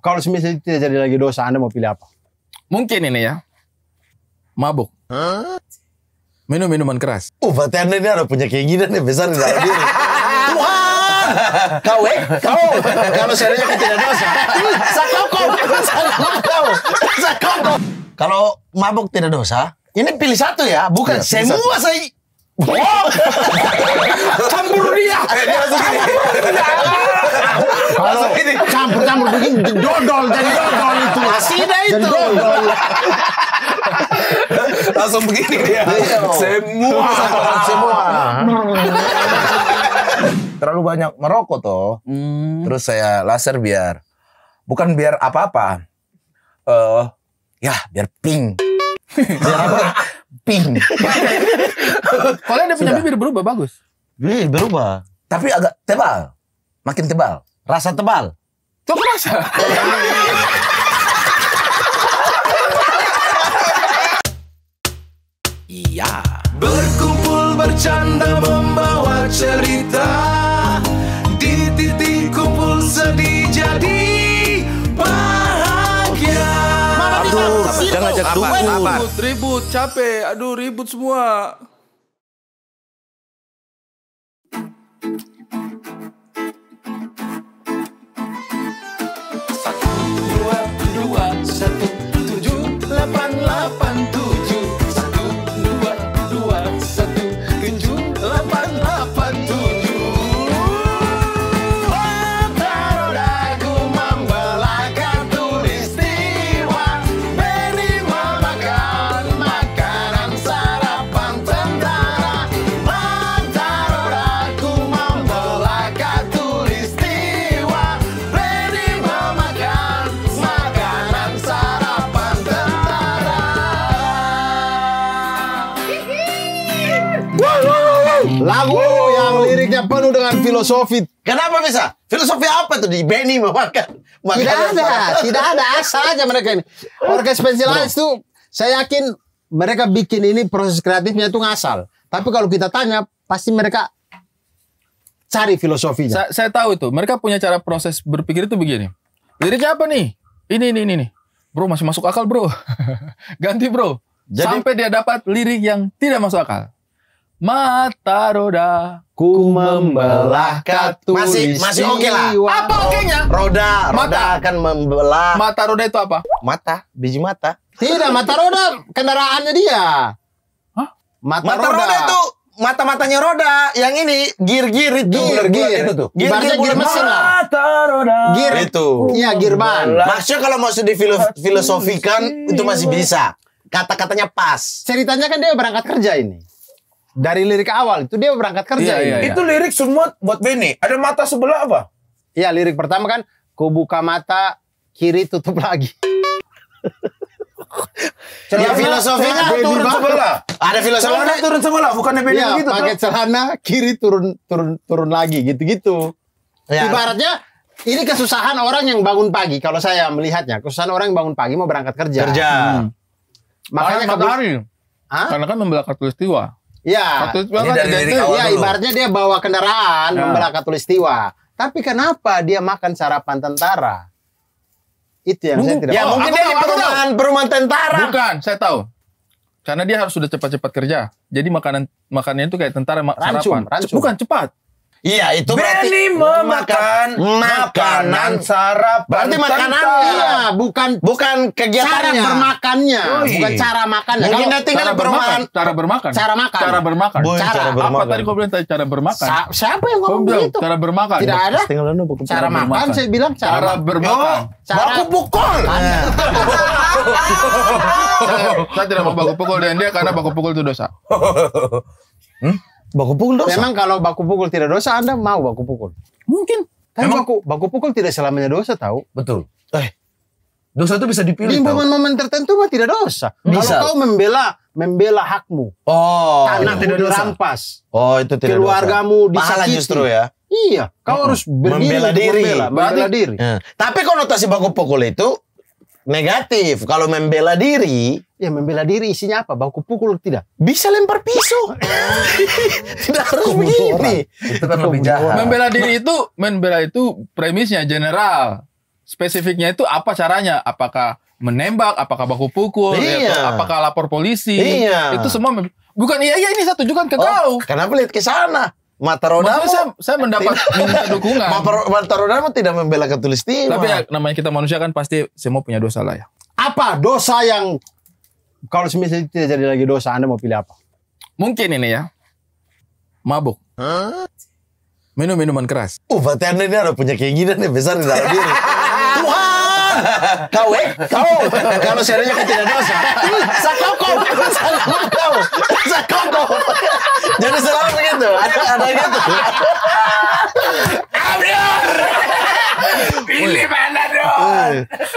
Kalau semisal tidak jadi lagi dosa, Anda mau pilih apa? Mungkin ini ya. Mabuk. Huh? Minum minuman keras. Oh, berarti Anda ini ada punya keinginan yang besar di dalam diri. Tuhan! Kau eh? Kau! Kalau seandainya kau tidak dosa. Sakau kau! Sakau kau! Sakau Kalau mabuk tidak dosa, ini pilih satu ya, bukan ya, semua saya campur dia. Eh, dia langsung Kalau campur-campur begini dodol jadi dodol itu. Asida itu. dodol. langsung begini dia. Iya. Semua. Semua. Terlalu banyak merokok toh. Hmm. Terus saya laser biar bukan biar apa-apa. Eh, ya biar pink. Biar Pink. Kalau dia punya bibir berubah bagus. Bibir berubah. Tapi agak tebal. Makin tebal. Rasa tebal. Tuh kerasa. Iya. Berkumpul bercanda membawa cerita. ngajak apa, dukun. apa? Ribut, ribut, capek. Aduh, ribut semua. Satu, dua, dua, satu. Lagu yang liriknya penuh dengan filosofi. Kenapa bisa? Filosofi apa tuh di Benny memakan? Tidak ada, tidak ada asal aja mereka ini. Orkes Pensil tuh saya yakin mereka bikin ini proses kreatifnya itu ngasal. Tapi kalau kita tanya, pasti mereka cari filosofinya. Saya, saya tahu itu. Mereka punya cara proses berpikir itu begini. Liriknya apa nih? Ini, ini, ini, ini. Bro masih masuk akal bro. Ganti bro. Jadi, Sampai dia dapat lirik yang tidak masuk akal. Mata roda ku membelah katu Masih masih oke okay lah. Apa oke Okay roda, roda mata. akan membelah. Mata roda itu apa? Mata, biji mata. Tidak, mata roda kendaraannya dia. Hah? Mata, mata roda. roda itu mata-matanya roda yang ini gear-gear itu. Gear, gear. itu tuh. Gear, gear, gear mesin lah. Mata roda. Gear itu. Iya, gear ban. Maksudnya kalau mau di filosofikan itu masih bisa. Kata-katanya pas. Ceritanya kan dia berangkat kerja ini. Dari lirik awal itu dia berangkat kerja. Iya, iya, iya. Itu lirik semua buat Benny. Ada mata sebelah apa? Iya lirik pertama kan ku buka mata kiri tutup lagi. celana, ya filosofinya turun bang. sebelah. Ada filosofi celana turun sebelah, bukannya beda ya, gitu. Pakai celana kiri turun turun turun lagi gitu-gitu. Ya. Ibaratnya ini kesusahan orang yang bangun pagi kalau saya melihatnya, kesusahan orang yang bangun pagi mau berangkat kerja. Kerja. Hmm. Makanya kalau Karena kan membelakar peristiwa. Iya. Iya, ibaratnya dia bawa kendaraan nah. membela katulistiwa. Tapi kenapa dia makan sarapan tentara? Itu yang saya tidak. Ya tahu. mungkin dia di perumahan perumahan tentara. Bukan, saya tahu. Karena dia harus sudah cepat-cepat kerja. Jadi makanan makannya itu kayak tentara rancum, sarapan. Rancum. Bukan cepat. Iya itu berarti Benny memakan makanan, makanan sarapan. Berarti makanan iya, bukan bukan kegiatannya. Cara bermakannya, Ui. bukan cara makannya. Mungkin Kalau tinggal cara bermakan, cara bermakan. Cara makan. Cara bermakan. Boy, cara, cara bermakan. Apa tadi kau bilang tadi cara bermakan? Sa siapa yang ngomong begitu? Cara bermakan. Tidak ada. Cara, cara makan saya bilang cara, cara bermakan. Yo, oh, cara baku pukul. Iya. saya, tidak mau baku pukul dan dia karena baku pukul itu dosa. Hmm? Baku pukul dosa. Memang kalau baku pukul tidak dosa, Anda mau baku pukul. Mungkin. Tapi kan Memang, baku, baku pukul tidak selamanya dosa tahu. Betul. Eh, dosa itu bisa dipilih. Di momen-momen tertentu mah tidak dosa. Bisa. Kalau kau membela membela hakmu. Oh, tanah tidak dosa. dirampas. Oh, itu tidak Keluargamu dosa. Keluargamu justru ya. Iya, kau hmm. harus berdiri, membela diri. Membela, membela diri. Ya. Tapi konotasi baku pukul itu Negatif. Kalau membela diri, ya membela diri isinya apa? Baku pukul tidak? Bisa lempar pisau. Oh, oh. tidak harus begini. Itu kan lebih jahat. Membela diri itu, membela itu premisnya general. Spesifiknya itu apa caranya? Apakah menembak, apakah baku pukul, iya. ya, apakah lapor polisi? Iya. Itu semua bukan iya iya ini satu kan ke oh, kau. Kenapa lihat ke sana? Mataroda, saya, saya mendapat minta dukungan. memang tidak membela katulistiwa. Tapi ya, namanya kita manusia kan pasti semua punya dosa lah ya. Apa dosa yang kalau misalnya tidak jadi lagi dosa Anda mau pilih apa? Mungkin ini ya. Mabuk. Huh? Minum minuman keras. Oh, berarti Anda ini ada punya keinginan yang besar di dalam diri. kau eh kau kalau seandainya kau tidak dosa sakoko kau. sakoko jadi selalu begitu ada ada gitu Abdur Pilih mana dong? Eh,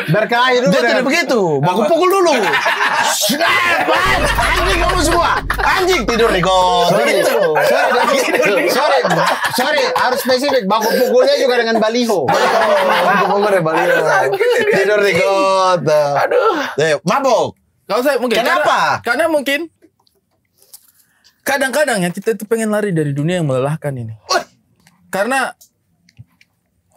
Berkelahi dulu. Dia kan. tidak begitu. bagus pukul dulu. Senapan. Anjing kamu semua. Anjing tidur nih kok. Sorry. Sorry. Sorry. Sorry. Harus spesifik. Baku pukulnya juga dengan baliho. pukul pukulnya baliho. Tidur nih kok. Aduh. Eh, mabok. kau saya mungkin. Kenapa? Karena, karena mungkin kadang-kadang ya kita itu pengen lari dari dunia yang melelahkan ini. Karena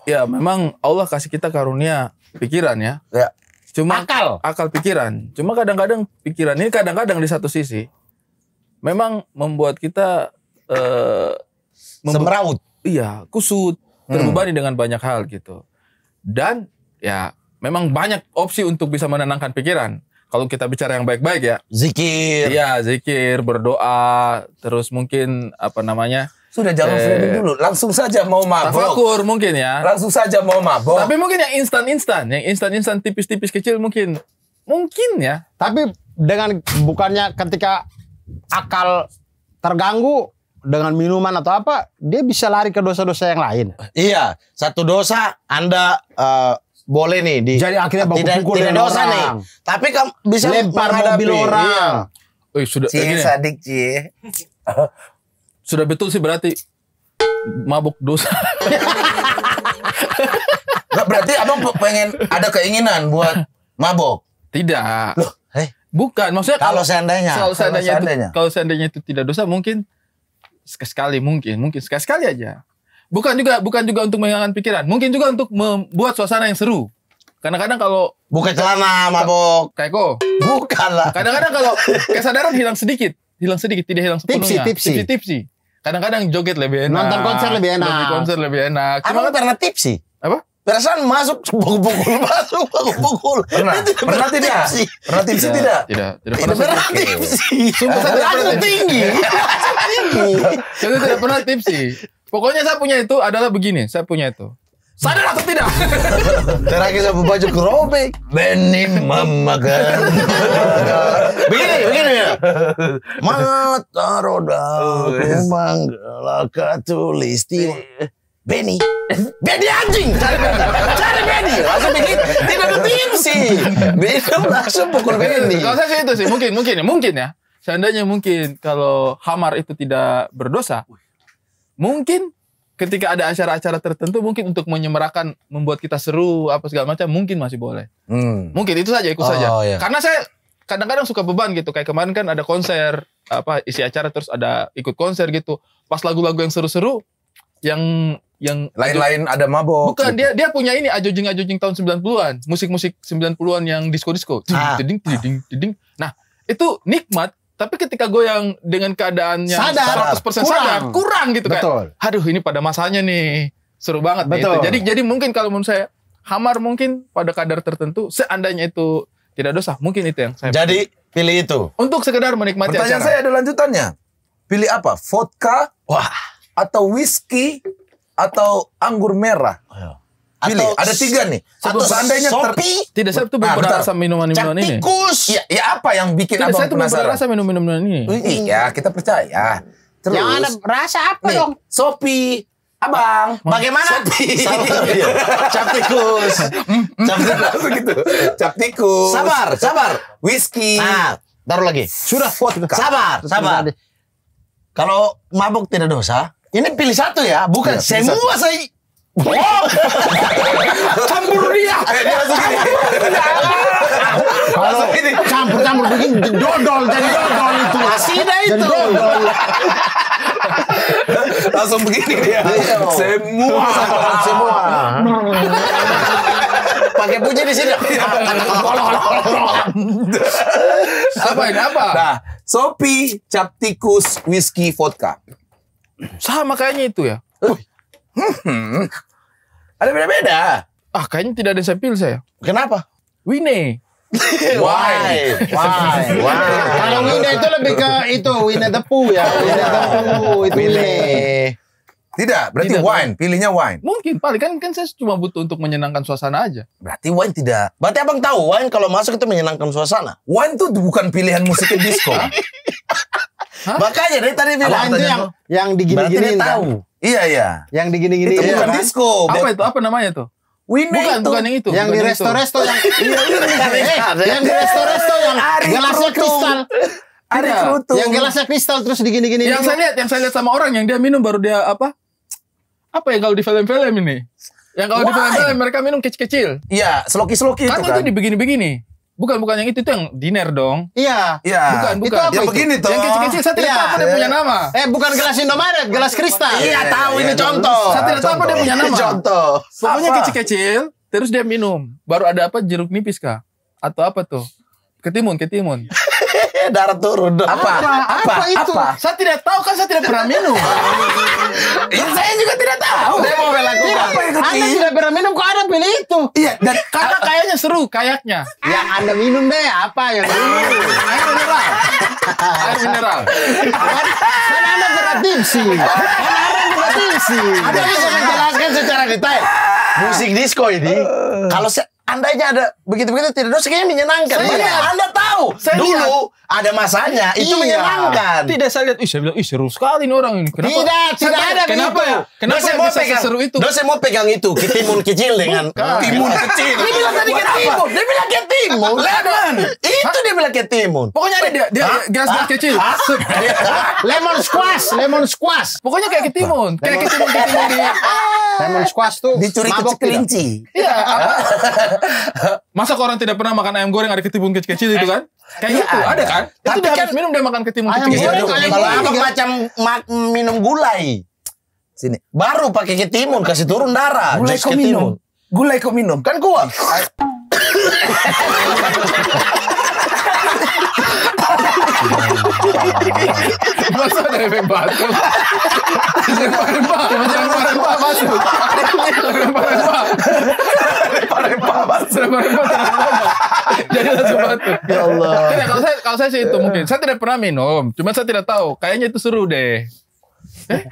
ya memang Allah kasih kita karunia pikiran ya. Ya. Cuma akal. Akal pikiran. Cuma kadang-kadang pikiran ini kadang-kadang di satu sisi memang membuat kita eh semeraut. Iya, kusut, hmm. terbebani hmm. dengan banyak hal gitu. Dan ya memang banyak opsi untuk bisa menenangkan pikiran. Kalau kita bicara yang baik-baik ya. Zikir. Iya, zikir, berdoa, terus mungkin apa namanya? Sudah jangan eh, framing dulu, langsung saja mau mabok. Tafakur mungkin ya. Langsung saja mau mabok. Tapi mungkin yang instan-instan, yang instan-instan tipis-tipis kecil mungkin. Mungkin ya. Tapi dengan bukannya ketika akal terganggu dengan minuman atau apa, dia bisa lari ke dosa-dosa yang lain. Iya, satu dosa Anda uh, boleh nih di Jadi akhirnya baku tidak, pukul tidak dosa orang. nih. Tapi kamu bisa lempar mobil orang. Iya. Uy, sudah cie, sadik cie. Sudah betul sih berarti mabuk dosa. Gak berarti abang pengen ada keinginan buat mabuk Tidak. Loh, eh? Bukan maksudnya kalau, seandainya, kalau seandainya, kalau seandainya, itu, kalau seandainya itu tidak dosa mungkin sekali mungkin, mungkin sekali sekali aja. Bukan juga bukan juga untuk menghilangkan pikiran, mungkin juga untuk membuat suasana yang seru. Kadang-kadang kalau buka celana mabok, kayak kok. Bukan lah. Kadang-kadang kalau kesadaran hilang sedikit, hilang sedikit, tidak hilang sepenuhnya. Tipsi, tipsi. tipsi, tipsi Kadang-kadang joget lebih enak. Nonton konser lebih enak. Nonton konser lebih enak. Cuma kan tips tipsi. Apa? Perasaan masuk pukul-pukul masuk pukul-pukul. Pernah, tidak pernah tidak? Pernah tipsi tidak? Tidak, tidak, tidak pernah, pernah tipsi. Sumpah saya tidak pernah tinggi. tinggi. Saya tidak pernah tipsi. Pokoknya saya punya itu adalah begini, saya punya itu. Sadar atau tidak? Terakhir saya baju kerobek. Benny Mama kan. begini, begini ya. Mata roda kumbang tulis, tulisti. Benny. Benny anjing. Cari Benny. Cari Benny. Langsung begini. Tidak ada tim sih. Benny langsung pukul Benny. Kalau saya sih itu sih. Mungkin, mungkin ya. Mungkin ya. Seandainya mungkin kalau Hamar itu tidak berdosa. Mungkin ketika ada acara-acara tertentu mungkin untuk menyemerakan membuat kita seru apa segala macam mungkin masih boleh hmm. mungkin itu saja ikut oh, saja iya. karena saya kadang-kadang suka beban gitu kayak kemarin kan ada konser apa isi acara terus ada ikut konser gitu pas lagu-lagu yang seru-seru yang yang lain-lain ada mabok bukan gitu. dia dia punya ini ajojing ajojing tahun 90-an musik-musik 90-an yang disco-disco ah. nah itu nikmat tapi ketika gue yang dengan keadaannya sadar, 100% kurang. sadar, kurang gitu kan. Aduh ini pada masanya nih. Seru banget Betul. Nih, itu. Jadi jadi mungkin kalau menurut saya Hamar mungkin pada kadar tertentu seandainya itu tidak dosa, mungkin itu yang saya Jadi pilih, pilih itu. Untuk sekedar menikmati Pertanyaan acara. saya ada lanjutannya. Pilih apa? Vodka? Wah, atau whisky atau anggur merah? Ayo. Pilih, ada tiga nih. Atau seandainya Sopi? Tidak, saya tuh belum pernah rasa minuman-minuman ini. Tikus. Ya, ya apa yang bikin Tidak, abang saya tuh belum pernah rasa minuman minuman ini. Oh, iya, kita percaya. Terus. Yang ada rasa apa nih, dong? Sopi. Abang, bagaimana? Sopi. Sabar, iya. iya. Cap tikus. Mm, mm. Cap tikus. gitu. Cap tikus. Sabar, sabar. Whisky. Nah, taruh lagi. Sudah vodka. Sabar, sabar. Kalau mabuk tidak dosa, ini pilih satu ya, bukan ya, semua satu. saya Oh! campur dia. dia Kalau campur campur begini dodol jadi dodol itu. Asida itu. Dodol. Langsung begini dia. Iya. Semua. Semua. Pakai puji di sini. Iya. Apa ini apa? Nah, Sopi, cap tikus, whisky, vodka. Sama kayaknya itu ya. Wih. Eh, Hmm, ada beda-beda. Ah, kayaknya tidak ada saya pilih saya. Kenapa? Wine. Why? Why? Why? Why? Kalau Wine itu lebih ke itu Wine the Pooh ya. Wine the Pooh itu Wine. Tidak, berarti tidak, wine. Kan? Pilihnya wine. Mungkin paling kan kan saya cuma butuh untuk menyenangkan suasana aja. Berarti wine tidak. Berarti abang tahu wine kalau masuk itu menyenangkan suasana. Wine itu bukan pilihan musik disco. Makanya dari tadi bilang itu yang yang digini-gini kan? tahu. Iya iya. Yang digini-gini itu bukan kan? disco. Apa itu? Apa namanya tuh? bukan, itu. bukan yang itu. Yang di resto-resto yang iya, iya, iya. Eh, eh, yang di resto-resto yang gelasnya kristal. Ada kerutu. Yang gelasnya kristal terus digini-gini. Yang saya lihat, yang saya lihat sama orang yang dia minum baru dia apa? Apa yang kalau di film-film ini? Yang kalau di film-film mereka minum kecil-kecil. Iya, sloki-sloki itu kan. Kan itu dibegini-begini. Bukan bukan yang itu itu yang dinner dong. Iya. Iya. Bukan bukan. Itu apa yang itu? begini tuh. Yang kecil-kecil saya tidak tahu apa dia punya nama. Eh bukan gelas Indomaret, gelas kristal. Iya, iya tahu iya, ini iya. contoh. Saya tidak tahu apa dia punya nama. Contoh. Pokoknya kecil-kecil terus dia minum. Baru ada apa jeruk nipis kah? Atau apa tuh? Ketimun, ketimun eh darah turun. Apa? Apa, apa, apa itu? Apa? Saya tidak tahu kan saya tidak pernah minum. ya, saya juga tidak tahu. Saya mau bela apa itu? Anda tidak pernah minum kok ada pilih itu? Iya, dan karena kayaknya seru kayaknya. Ya Anda minum deh apa yang Air mineral. Air mineral. Kan Anda pernah sih. Kan Anda pernah sih. Anda bisa menjelaskan secara detail. Musik disco ini, kalau saya Andainya ada begitu-begitu tidak dosa kayaknya menyenangkan. Saya, Banyak iya. Anda tahu saya dulu lihat. ada masanya itu iya. menyenangkan. Tidak saya lihat, ih saya bilang, ih seru sekali nih orang ini. Kenapa? Tidak, tidak saya ada ya? kenapa begitu. Ya? Kenapa saya mau pegang seru itu? Dosa mau pegang itu ketimun kecil dengan timun kecil. Dia bilang tadi ketimun, dia bilang ketimun. Lemon. itu dia bilang ketimun. Pokoknya ada dia, dia gelas kecil. lemon squash, lemon squash. Pokoknya kayak ketimun, kayak ketimun ketimun di Lemon squash tuh dicuri kelinci. Iya, Masa kok orang tidak pernah makan ayam goreng ada ketimbun kecil-kecil itu kan? Eh, Kayak iya. gitu, itu ada, kan? Tapi itu kan, harus minum dia makan ketimbun kecil-kecil. Ayam goreng kalau apa macam minum gulai. Sini. Baru pakai ketimun kasih turun darah. Gulai kok minum. Gulai kok minum. Kan gua. Masa ada efek batuk? Lempar-lempar, masuk. Lempar-lempar remah-remah jadi langsung batuk ya Allah kalau saya kalau saya sih itu mungkin saya tidak pernah minum Cuma saya tidak tahu kayaknya itu seru deh Eh?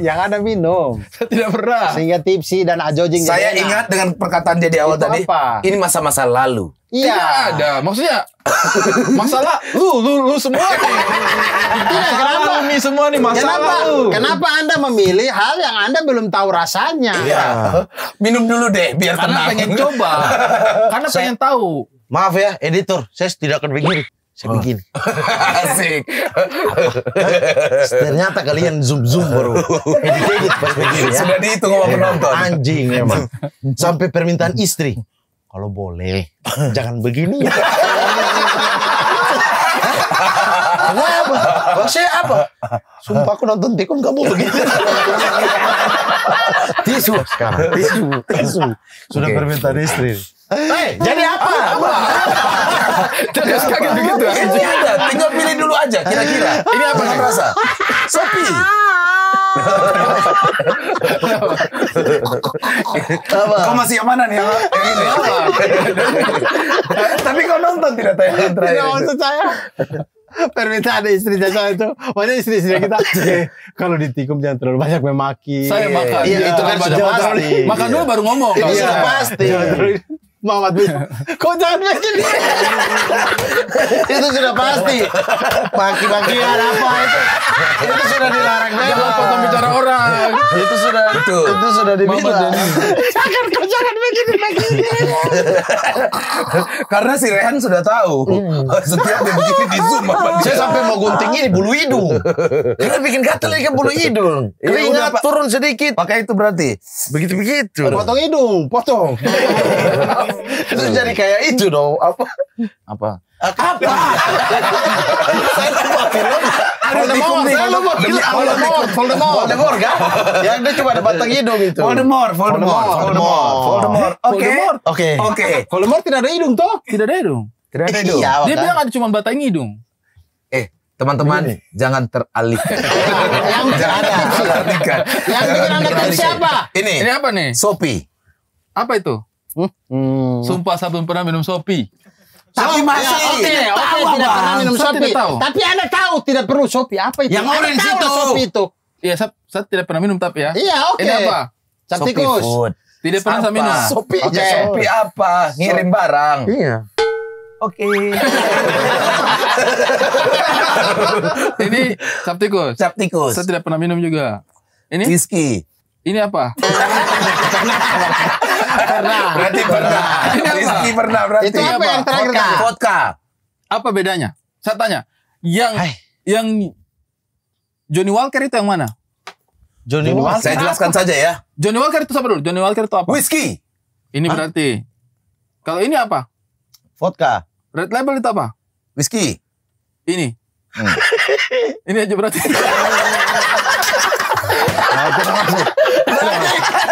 yang ada minum. Saya tidak pernah. Sehingga tipsi dan ajojing. Saya ingat dengan perkataan dia di awal tadi. Apa? Ini masa-masa lalu. Iya. ada. Maksudnya masalah lu lu lu semua nih. Tidak kenapa nih semua nih masalah kenapa, lu. Kenapa Anda memilih hal yang Anda belum tahu rasanya? Iya. Minum dulu deh biar Karena tenang. pengen coba. Karena saya, pengen tahu. Maaf ya editor, saya tidak akan begini. Saya oh. bikin. Asik. Ternyata kalian zoom-zoom baru. Edit-edit gitu, pas begini ya. Sudah dihitung sama penonton. Anjing emang. Sampai permintaan istri. Kalau boleh, jangan begini. Kenapa? Maksudnya apa? Sumpah aku nonton tikun kamu begini. tisu sekarang, tisu, tisu. Sudah okay. permintaan istri. Hey, jadi apa? apa? apa? Terus kaget begitu. Iya, ini ada, iya. tinggal pilih dulu aja kira-kira. Ini apa yang rasa? Sopi. apa? Kau masih yang mana nih? Yang ini apa? Tapi kau nonton tidak tayangan terakhir? Tidak maksud saya permintaan istri saya itu Banyak istri-istri kita eh, kalau ditikum jangan terlalu banyak memaki saya makan iya, iya itu kan sudah pasti makan dulu baru ngomong itu sudah pasti Muhammad Bin. Kok jangan begini? itu sudah pasti. pagi bagian apa itu? Itu sudah dilarang potong bicara orang. Itu sudah itu, itu sudah dibilang. Jangan kok jangan begini begini. Karena si Rehan sudah tahu. Hmm. Setiap dia begini di Zoom Saya sampai mau gunting ini bulu hidung. Karena bikin gatel lagi bulu hidung. Iya, Keringat turun sedikit. Pakai itu berarti. Begitu-begitu. Eh, potong hidung, potong. itu jadi kayak itu dong. Apa? Apa? Eh, apa? saya lupa film. Voldemort, saya lupa film. Voldemort, Voldemort. Voldemort kan? Yang dia cuma ada batang hidung itu. Voldemort, Voldemort, Voldemort. Voldemort. Oke. Oke. Oke. Voldemort tidak ada hidung toh? Tidak ada hidung. Tidak ada iya, hidung. Dia bilang ada cuma batang hidung. Eh, Teman-teman jangan teralih. yang jangan ada. Yang bikin anda tahu siapa? Ini. Ini apa nih? Sopi. Apa itu? Hmm. Sumpah saya belum pernah minum sopi. Tapi masa ya, oke, oke, tidak pernah minum Sat sopi. Tahu. Tapi Anda tahu tidak perlu sopi apa itu? Yang anda orange tahu itu. sopi itu. Iya, saya, saya tidak pernah minum tapi ya. Iya, oke. Okay. Ini apa? Sopi tikus. food. Tidak pernah saya minum. Sopi okay. aja. Sopi apa? Ngirim barang. Iya. Oke. Okay. ini cap tikus. Cap tikus. Saya tidak pernah minum juga. Ini? Whisky. Ini apa? Berarti pernah. Berarti pernah berarti. Itu apa, apa? vodka. Apa bedanya? Saya tanya. Yang yang Johnny Walker itu yang mana? Johnny, Johnny Walker. Saya jelaskan saja ya. Johnny Walker itu apa dulu? Johnny Walker itu apa? Whisky. Ini berarti. Kalau ini apa? Vodka. Red label itu apa? Whisky. Ini. Hmm. ini aja berarti.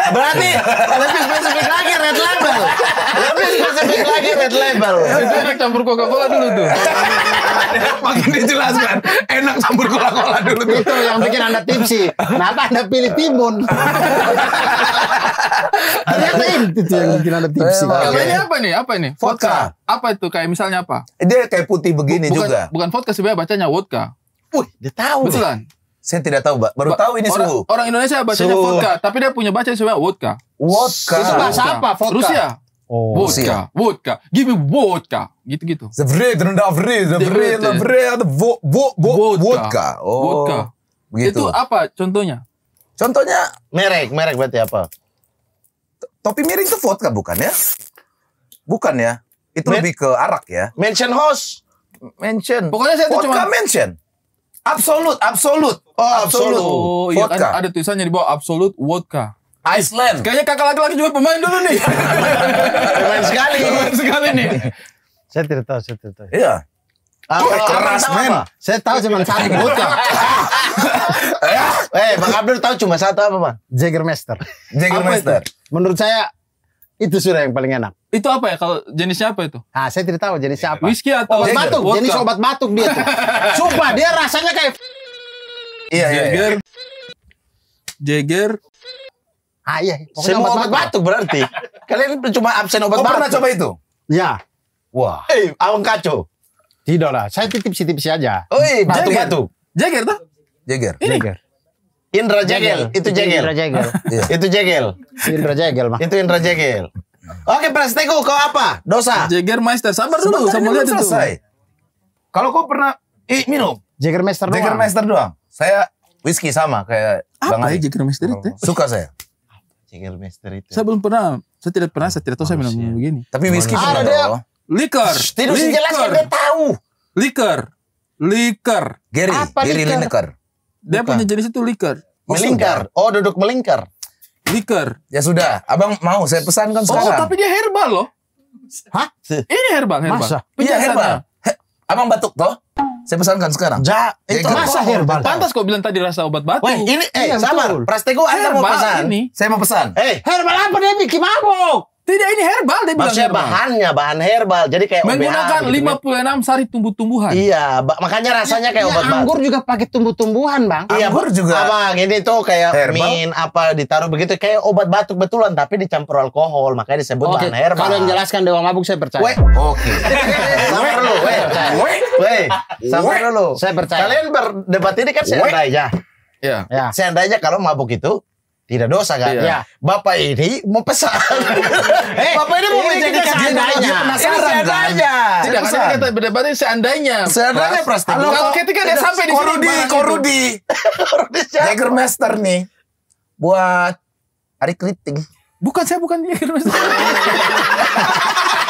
berarti berarti lebih spesifik lagi red label lebih spesifik lagi red label ya, itu enak campur coca cola dulu tuh makin dijelaskan enak campur coca cola dulu tuh itu yang bikin anda tipsi kenapa anda pilih timun ternyata itu yang bikin anda tipsi kalau apa nih apa ini vodka apa itu kayak misalnya apa dia kayak putih begini bukan, juga bukan vodka sebenarnya bacanya vodka Wih, dia tahu. Betulan. Saya tidak tahu, Mbak. Baru ba tahu ini suhu. Orang Indonesia bacanya suhu. vodka, tapi dia punya baca sebenarnya vodka. Vodka. Itu bahasa apa? Vodka. Rusia. Oh. Vodka, Rusia. vodka, give me vodka, gitu-gitu. Zvred, the vred, the vred, vodka. Oh. Vodka. Begitu. Itu apa contohnya? Contohnya merek, merek berarti apa? Topi miring itu vodka bukan ya? Bukan ya? Itu Men lebih ke arak ya. Mention host. Mention. Pokoknya saya vodka cuma mention. Absolut, absolut. Oh, absolut Oh, iya kan, vodka. kan ada tulisannya di bawah absolut vodka. Iceland. Kayaknya kakak laki-laki juga pemain dulu nih. pemain sekali. Pemain sekali nih. saya tidak tahu, saya tidak tahu. Iya. Ah, oh, keras men. Saya tahu cuma satu vodka. eh, Bang Abdul tahu cuma satu apa, Bang? Jägermeister. Jägermeister. Menurut saya itu sudah yang paling enak. Itu apa ya? Kalau jenisnya apa itu? Ah, saya tidak tahu jenisnya apa. Whisky atau obat batuk? Jenis obat batuk dia tuh. Sumpah dia rasanya kayak Iya, iya, iya. Jagger. Jagger. Ah iya, pokoknya obat, obat batuk, berarti. Kalian cuma absen obat oh, batuk. pernah coba itu? Ya. Wah. Eh, awang kacau. Tidak lah, saya titip tipsi aja. Oh, iya, batuk-batuk. Jagger tuh? Jagger. Ini. Jagger. Indra Jegel, itu Jegel. Indra Jegel. Iya. itu Jegel. Indra Jegel mah. Itu Indra Jegel. Oke, Prestego, kau apa? Dosa. Jagger Master sabar dulu, sabar dulu. itu. Kalau kau pernah eh, minum. Jagger Master. doang. Jagger Master doang. Saya whisky sama kayak Apa Bang ya Mister itu? Oh. Suka saya. Jeger Mister itu. Saya belum pernah. Saya tidak pernah. Saya tidak tahu Manusia. saya minum begini. Tapi whisky pernah. Ada Liker. Tidak usah dia tahu. Liker. Liker. Gary. Apa Gary liker? Lineker. Dia punya jenis itu liker. Oh, melingkar. Oh duduk melingkar. Liker. Ya sudah. Abang mau saya pesankan oh, sekarang. Oh tapi dia herbal loh. Hah? Ini herbal, herbal. Masa? Iya herbal. Abang batuk toh? Saya pesankan sekarang. Ja, itu masa herbal. Pantas kok bilang tadi rasa obat batuk. Wah ini eh iya, sabar. Prestego Anda mau pesan. Ini. Saya mau pesan. Eh, herbal apa nih? Kimabok. Tidak ini herbal dia Maksudnya bilang herbal. bahannya bahan herbal. Jadi kayak menggunakan gitu kan. lima gitu. 56 sari tumbuh-tumbuhan. Iya, makanya rasanya ya, kayak ya, obat anggur juga pakai tumbuh-tumbuhan, Bang. Iya, anggur juga. Apa gini tuh kayak herbal. min apa ditaruh begitu kayak obat batuk betulan tapi dicampur alkohol, makanya disebut okay. bahan herbal. Kalau jelaskan Dewa Mabuk saya percaya. Oke. Okay. Sabar dulu, weh. Weh. Sabar dulu. Saya percaya. Kalian berdebat ini kan saya seandainya. Iya. Ya. Seandainya kalau mabuk itu tidak dosa kan? Iya. Bapak ini mau pesan. eh, Bapak ini mau menjadi seandainya. Penasaran kan? Seandainya. Tidak ada kata berdebatnya seandainya. Seandainya pras. Kalau ketika dia sampai di Korudi, Korudi. Korudi Jagger Master nih. Buat hari keriting. Bukan saya bukan Jagger Master.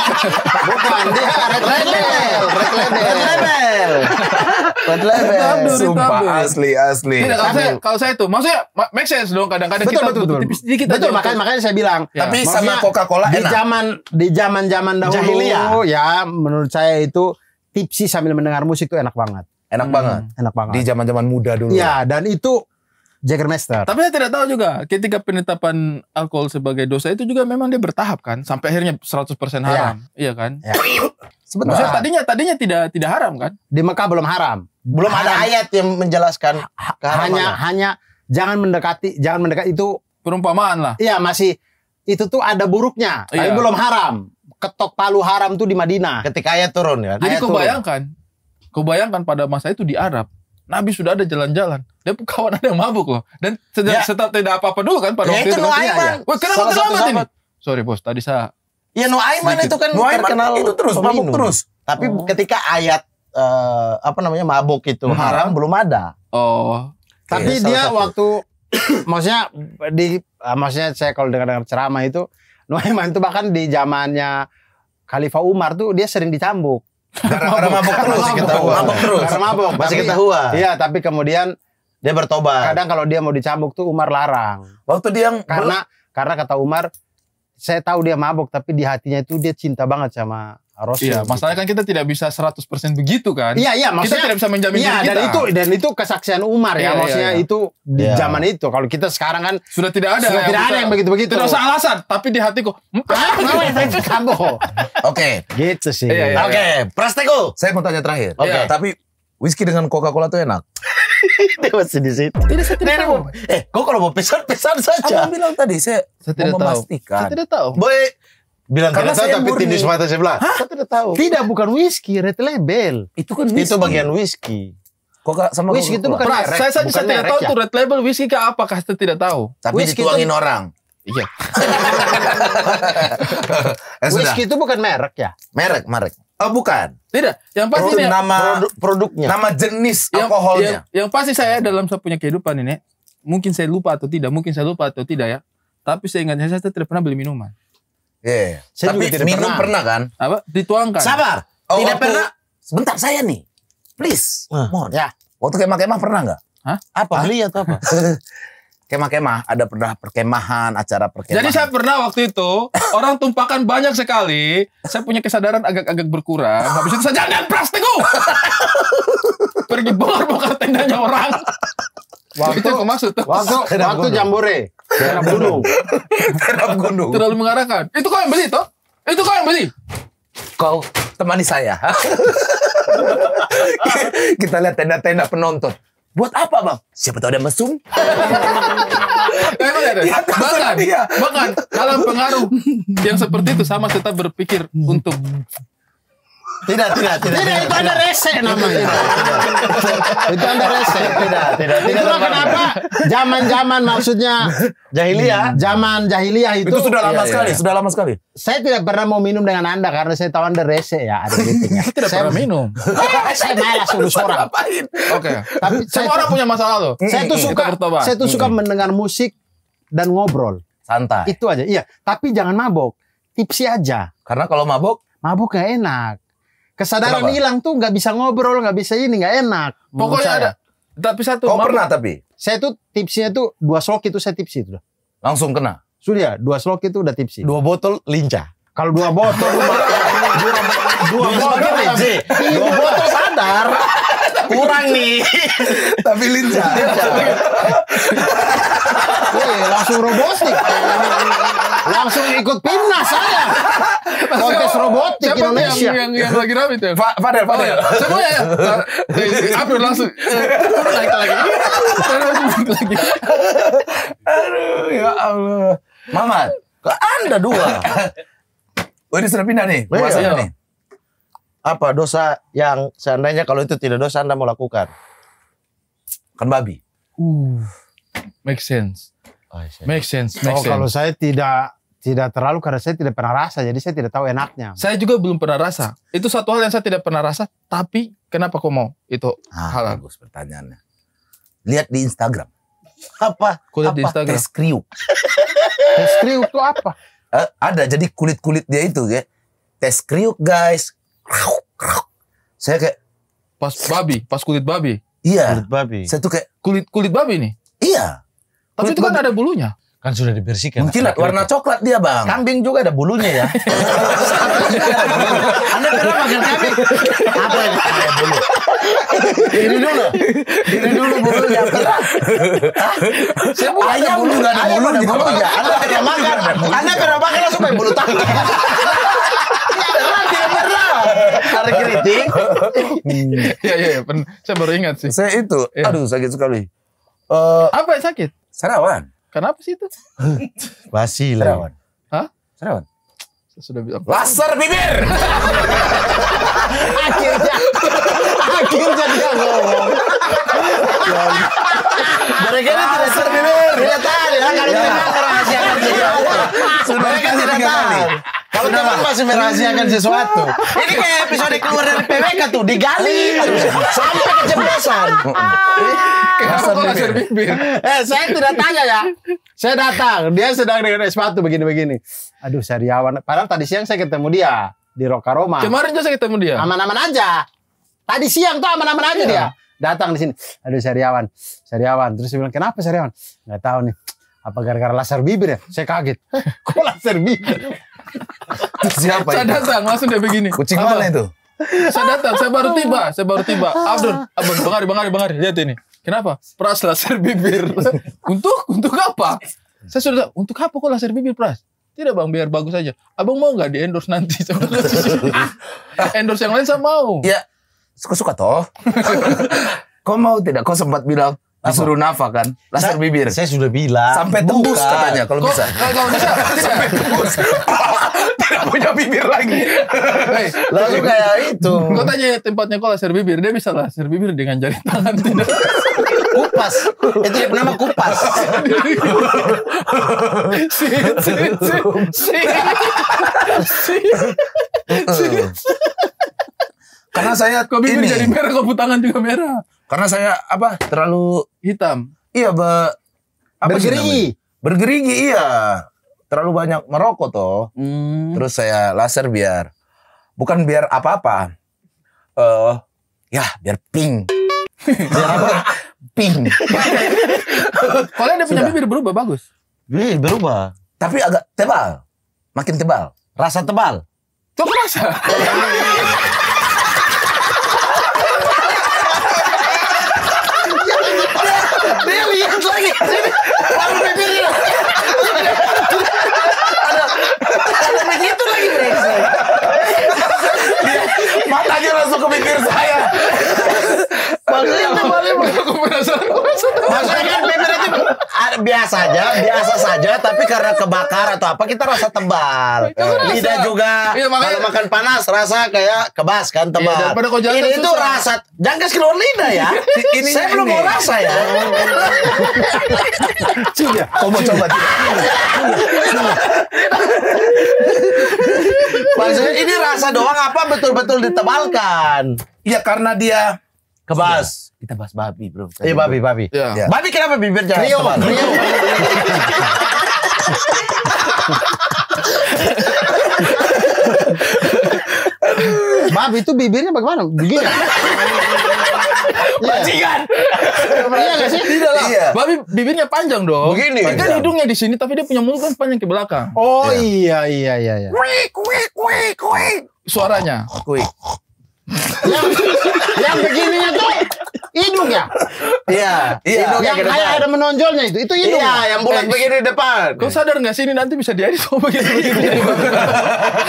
Bukan dia red label, red label. Red label. Red label. Sumpah asli asli. Tidak, kalau saya kalau saya tuh maksudnya make sense dong kadang-kadang kita betul, betul. tipis sedikit betul makanya makanya saya bilang. Ya. Tapi sama Coca-Cola enak. Di zaman di zaman-zaman dahulu ya. ya menurut saya itu tipsi sambil mendengar musik itu enak banget. Enak hmm. banget. Enak banget. Di zaman-zaman muda dulu. Ya, dan itu Jägermeister. Tapi saya tidak tahu juga ketika penetapan alkohol sebagai dosa itu juga memang dia bertahap kan sampai akhirnya 100% iya. haram. Ya. Iya kan? Ya. Sebentar. Maksudnya tadinya tadinya tidak tidak haram kan? Di Mekah belum haram. Belum haram. ada ayat yang menjelaskan hanya hanya jangan mendekati jangan mendekat itu perumpamaan lah. Iya, masih itu tuh ada buruknya, iya. tapi belum haram. Ketok palu haram tuh di Madinah ketika ayat turun ya. Jadi kubayangkan kau bayangkan, kau bayangkan pada masa itu di Arab Nabi sudah ada jalan-jalan. Dia pun kawan ada yang mabuk loh. Dan ya. setelah tidak apa-apa dulu kan pada ya, waktu itu. Kan? Ya, ya. Wah, kenapa Salah terlambat ini? Sorry bos, tadi saya. Ya Nuaiman itu kan Nuaiman terkenal itu terus mabuk terus. Tapi oh. ketika ayat uh, apa namanya mabuk itu hmm. haram belum ada. Oh. Tapi ya, dia waktu maksudnya di uh, maksudnya saya kalau dengar-dengar ceramah itu Nuaiman itu bahkan di zamannya Khalifah Umar tuh dia sering dicambuk. Karena mabok terus kita Mabok terus. Karena mabok. Masih kita hua. Iya, tapi kemudian dia bertobat. Kadang kalau dia mau dicambuk tuh Umar larang. Waktu dia yang karena karena kata Umar, saya tahu dia mabok tapi di hatinya itu dia cinta banget sama Harusnya. Iya, gitu. masalahnya kan kita tidak bisa 100% begitu kan. Iya, iya, maksudnya kita tidak bisa menjamin iya, kita. dan itu dan itu kesaksian Umar ya, iya, ya, maksudnya iya, iya. itu di iya. zaman itu. Kalau kita sekarang kan sudah tidak ada sudah ya, tidak ada yang begitu-begitu. Terus usah alasan, tapi di hatiku, hmm, ah, gitu? kamu. Oke, gitu sih. Iya, iya, Oke, iya. Prasteko. Saya mau tanya terakhir. Oke, okay. tapi whisky dengan Coca-Cola tuh enak. dia masih di situ. Tidak, saya tidak nah, tahu. Eh, kok kalau mau pesan-pesan saja. Aku bilang tadi saya, tidak mau memastikan. Saya tidak tahu. Boleh, Bilang Karena tidak tahu tapi murni. tindis mata sebelah. Hah? Kau tidak tahu. Tidak bukan whisky, red label. Itu kan whisky. Itu bagian whisky. Kok gak sama whisky itu bukan saya saja saya tidak tahu itu ya. tuh red label whisky ke apa saya tidak tahu. Tapi whisky dituangin itu... orang. Iya. eh, whisky itu bukan merek ya? Merek, merek. Oh bukan. Tidak. Yang pasti Produk, ini, nama produk, produknya. Nama jenis yang, alkoholnya. Yang, yang pasti saya dalam saya punya kehidupan ini, mungkin saya lupa atau tidak, mungkin saya lupa atau tidak ya. Tapi saya ingatnya saya tidak pernah beli minuman. Iya. Yeah. Saya Tapi juga tidak minum pernah. pernah kan? Apa? Dituangkan. Sabar. Oh, tidak waktu... pernah. Sebentar saya nih. Please. Ah. Mohon. Ya. Waktu kemah-kemah pernah nggak? Hah? Apa? Beli atau apa? kemah-kemah ada pernah perkemahan acara perkemahan jadi saya pernah waktu itu orang tumpahkan banyak sekali saya punya kesadaran agak-agak berkurang habis itu saya jangan plastik pergi bongkar-bongkar tendanya orang Waktu itu maksud waktu waktu jambore. Terap gunung. Terap gunung. Terlalu mengarahkan. Itu kau yang beli toh? Itu kau yang beli. Kau temani saya. Kita lihat tenda-tenda penonton. Buat apa bang? Siapa tahu ada mesum? ya, bahkan, bahkan dalam pengaruh yang seperti itu sama tetap berpikir untuk tidak, tidak, tidak. Tidak, itu anda rese namanya. itu anda rese. Tidak, tidak, tidak. kenapa zaman-zaman maksudnya jahiliyah. Zaman jahiliyah itu. Itu sudah lama iya, iya. sekali, sudah lama sekali. Saya tidak pernah mau minum dengan anda karena saya tahu anda rese ya ada gitu ya. tidak pernah minum. Eh, saya malas urus orang. Oke. Tapi semua orang punya masalah loh. Saya tuh suka, saya tuh suka mendengar musik dan ngobrol. Santai. Itu aja. Iya. Tapi jangan mabok. Tipsi aja. Karena kalau mabok mabok gak enak. Kesadaran Kenapa? hilang tuh nggak bisa ngobrol, nggak bisa ini, nggak enak. Pokoknya ada. Tapi satu. Kau pernah tapi? Saya tuh tipsnya tuh dua slok itu saya tipsi itu. Langsung kena. Sudah, dua slok itu udah tipsi. Dua botol lincah. Kalau dua botol, dua, dua, dua, botol, botol, botol, orang nih. Tapi lincah. Iya, Wih, langsung robotik. langsung ikut timnas saya. Kontes robotik Siapa Indonesia. Yang, yang, yang lagi rame itu? Fadel, Fadel. Semua oh, iya. ya. Eh, eh, Apa langsung? Eh, naik lagi. lagi. Aduh, ya Allah. Mamat, anda dua. Udah sudah pindah nih. Masanya iya. nih apa dosa yang seandainya kalau itu tidak dosa Anda mau lakukan? Kan babi. Uh, make sense. Ah, iya. make sense. Make oh, kalau saya tidak tidak terlalu karena saya tidak pernah rasa, jadi saya tidak tahu enaknya. Saya juga belum pernah rasa. Itu satu hal yang saya tidak pernah rasa, tapi kenapa kok mau? Itu ah, hal bagus pertanyaannya. Lihat di Instagram. Apa? Kulit apa? di Instagram. Tes kriuk. kriuk itu apa? Uh, ada jadi kulit-kulit dia itu ya. Tes kriuk guys, saya kayak pas babi, pas kulit babi. Iya. Kulit babi. Saya tuh kayak kulit kulit babi nih. Iya. Tapi kulit itu kan babi. ada bulunya. Kan sudah dibersihkan. Mungkin lah, warna coklat dia bang. Kambing juga ada bulunya ya. Anda pernah makan kambing? Apa yang ada bulu? Ini dulu, ini dulu bulunya saya Semua ayam bulu, nggak ada bulu, di bulunya. Anda pernah makan? Anda pernah makan supaya bulu tangkis. Iya, lah. Tarik kritik. Iya iya ya, saya baru ingat sih. Saya itu, ya. aduh sakit sekali. Uh, apa yang sakit? Sarawan. Kenapa sih itu? Basi lah. Sarawan. Hah? Sarawan. Sudah bisa. Laser bibir. akhirnya akhirnya dia ngomong. Anda kan masih merahasiakan sesuatu. Ini kayak episode keluar dari PWK tuh digali iya. sampai keceplosan. Kenapa kok laser bibir? Eh, saya tidak tanya ya. Saya datang, dia sedang dengan sepatu begini-begini. Aduh, sariawan. Padahal tadi siang saya ketemu dia di Roka Roma. Kemarin juga saya ketemu dia. Aman-aman aja. Tadi siang tuh aman-aman aja iya. dia. Datang di sini. Aduh, sariawan. Sariawan. Terus dia bilang, "Kenapa sariawan?" Gak tahu nih apa gara-gara laser bibir ya? Saya kaget. Kok laser bibir? Siapa Saya itu? datang langsung dia begini. Kucing Abang. mana itu? Saya datang, saya baru tiba, saya baru tiba. Abdul, Abdul, Bang Ari, Bang Ari, Bang Ari, lihat ini. Kenapa? Pras laser bibir. untuk untuk apa? Saya sudah tahu, untuk apa kok laser bibir Pras? Tidak bang, biar bagus saja. Abang mau nggak di endorse nanti? endorse yang lain saya mau. Ya, suka-suka toh. kau mau tidak? Kau sempat bilang, Disuruh nafa kan? Laser saya, bibir. Saya sudah bilang. Sampai tembus Bukan. katanya kalau bisa. Kalau bisa. Sampai tembus. Tidak punya bibir lagi. Lalu kayak itu. Kau tanya tempatnya kok laser bibir. Dia bisa laser bibir dengan jari tangan. Tidak. kupas. Itu yang nama kupas. sit, sit, sit, Karena saya kok bibir ini. jadi merah, kok tangan juga merah. Karena saya apa terlalu hitam. Iya, be, apa bergerigi. Bergerigi iya. Terlalu banyak merokok toh. Hmm. Terus saya laser biar bukan biar apa-apa. Eh, uh, ya biar pink. biar apa? pink. Kalau ada punya bibir berubah bagus. Bibir berubah. Tapi agak tebal. Makin tebal. Rasa tebal. Coba rasa? sini baru pipirin ada ada begitu lagi brengsek matanya langsung ke bibir saya maksudnya apa balik aku penasaran maksudnya kan bibir itu ah, biasa aja biasa saja tapi karena kebakar atau apa kita rasa tebal lidah juga iya, makanya, kalau makan panas rasa kayak kebas kan tebal iya, ini itu kan rasa Jangan keluar lidah ya ini saya belum mau rasa ya Cuma, ya, kau mau coba Maksudnya ini rasa doang apa betul-betul ditebalkan. Iya karena dia kebas. Iya. Kita bahas babi, Bro. Iya, babi, babi. Ya. Babi kenapa bibir jangan tebal? babi itu bibirnya bagaimana? Begini. Iya. Bajingan. Iya nggak sih? Tidak lah. Iya. Babi bibirnya panjang dong. Begini. Panjang. hidungnya di sini tapi dia punya mulut kan panjang ke belakang. Oh iya iya iya iya. Wik wik wik wik suaranya. Kui. yang, yang begininya tuh hidung ya? Iya. iya. Yang kayak ada menonjolnya itu, itu hidung. Iya, yang bulat eh, begini depan. Kau sadar nggak sih ini nanti bisa diari semua begini begini.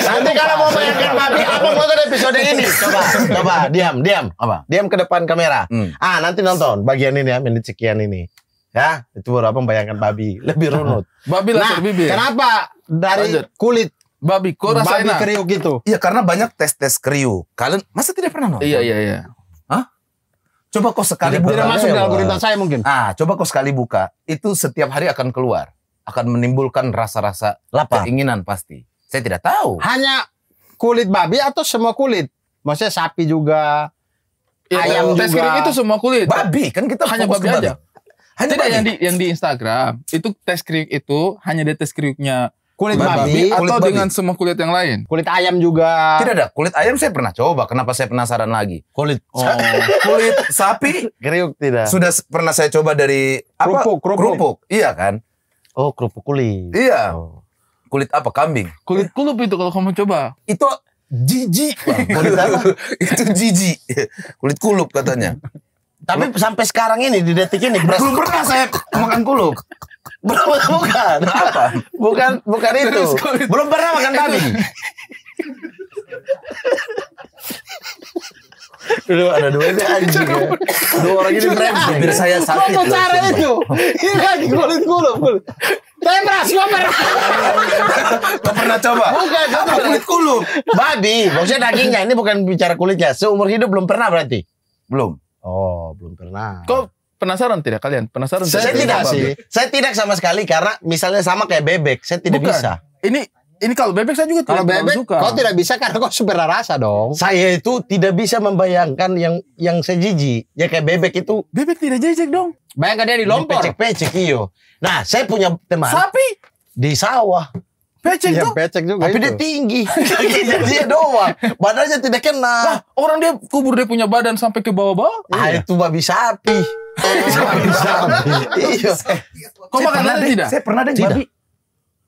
nanti kalau mau bayangin babi, apa nonton episode ini? Coba, coba, diam, diam, apa? Diam ke depan kamera. Hmm. Ah, nanti nonton bagian ini ya, menit sekian ini. Ya, itu berapa membayangkan babi lebih runut. babi lah nah, bibir. Kenapa dari Lanjut. kulit babi kok rasa babi kriuk gitu iya karena banyak tes tes kriuk kalian masa tidak pernah nonton iya iya iya Hah? coba kau sekali tidak buka tidak masuk ya, di algoritma saya mungkin ah coba kau sekali buka itu setiap hari akan keluar akan menimbulkan rasa-rasa lapar keinginan pasti saya tidak tahu hanya kulit babi atau semua kulit maksudnya sapi juga ya, ayam tes juga. kriuk itu semua kulit. Babi kan kita hanya babi, aja. Hanya Tidak yang di yang di Instagram itu tes kriuk itu hanya di tes kriuknya kulit babi, babi atau kulit dengan semua kulit yang lain? Kulit ayam juga. Tidak ada. Kulit ayam saya pernah coba. Kenapa saya penasaran lagi? Kulit oh. oh. kulit sapi kriuk tidak. Sudah pernah saya coba dari apa? Kerupuk, kerupuk. Iya kan? Oh, kerupuk kulit. Iya. Oh. Kulit apa? Kambing. Kulit iya. kulup itu kalau kamu coba. Itu jijik, Kulit apa? itu jijik. Kulit kulup katanya. Tapi Lu? sampai sekarang ini di detik ini beras... belum pernah saya makan kuluk. belum bukan. Apa? Bukan bukan itu. Belum pernah makan babi. Dulu ada dua ini anjing ya. Dua orang ini friends. Hampir saya sakit. Kok cara itu. Ini lagi kulit kuluk. Tapi beras gue pernah. Gak pernah coba. Bukan, coba kulit kuluk. Babi, maksudnya dagingnya ini bukan bicara kulitnya. Seumur hidup belum pernah berarti. Belum. Oh, belum pernah. Kok penasaran tidak kalian? Penasaran? Saya tidak, tidak sih. Saya tidak sama sekali karena misalnya sama kayak bebek, saya tidak Bukan. bisa. Ini ini kalau bebek saya juga kalau tidak bebek, suka. Kau tidak bisa karena kau super rasa dong. Saya itu tidak bisa membayangkan yang yang sejiji. Ya kayak bebek itu. Bebek tidak jijik dong. Bayangkan dia di lompor. Pecek-pecek iyo. Nah, saya punya teman. Sapi di sawah pecek ya, tuh. Becek juga Tapi itu. dia tinggi. Iya, dia iya. doang. Badannya tidak kena. Nah, orang dia kubur dia punya badan sampai ke bawah-bawah. Ah, iya. itu babi sapi. babi sapi. iya. Kok makan ada tidak? Saya pernah deh babi.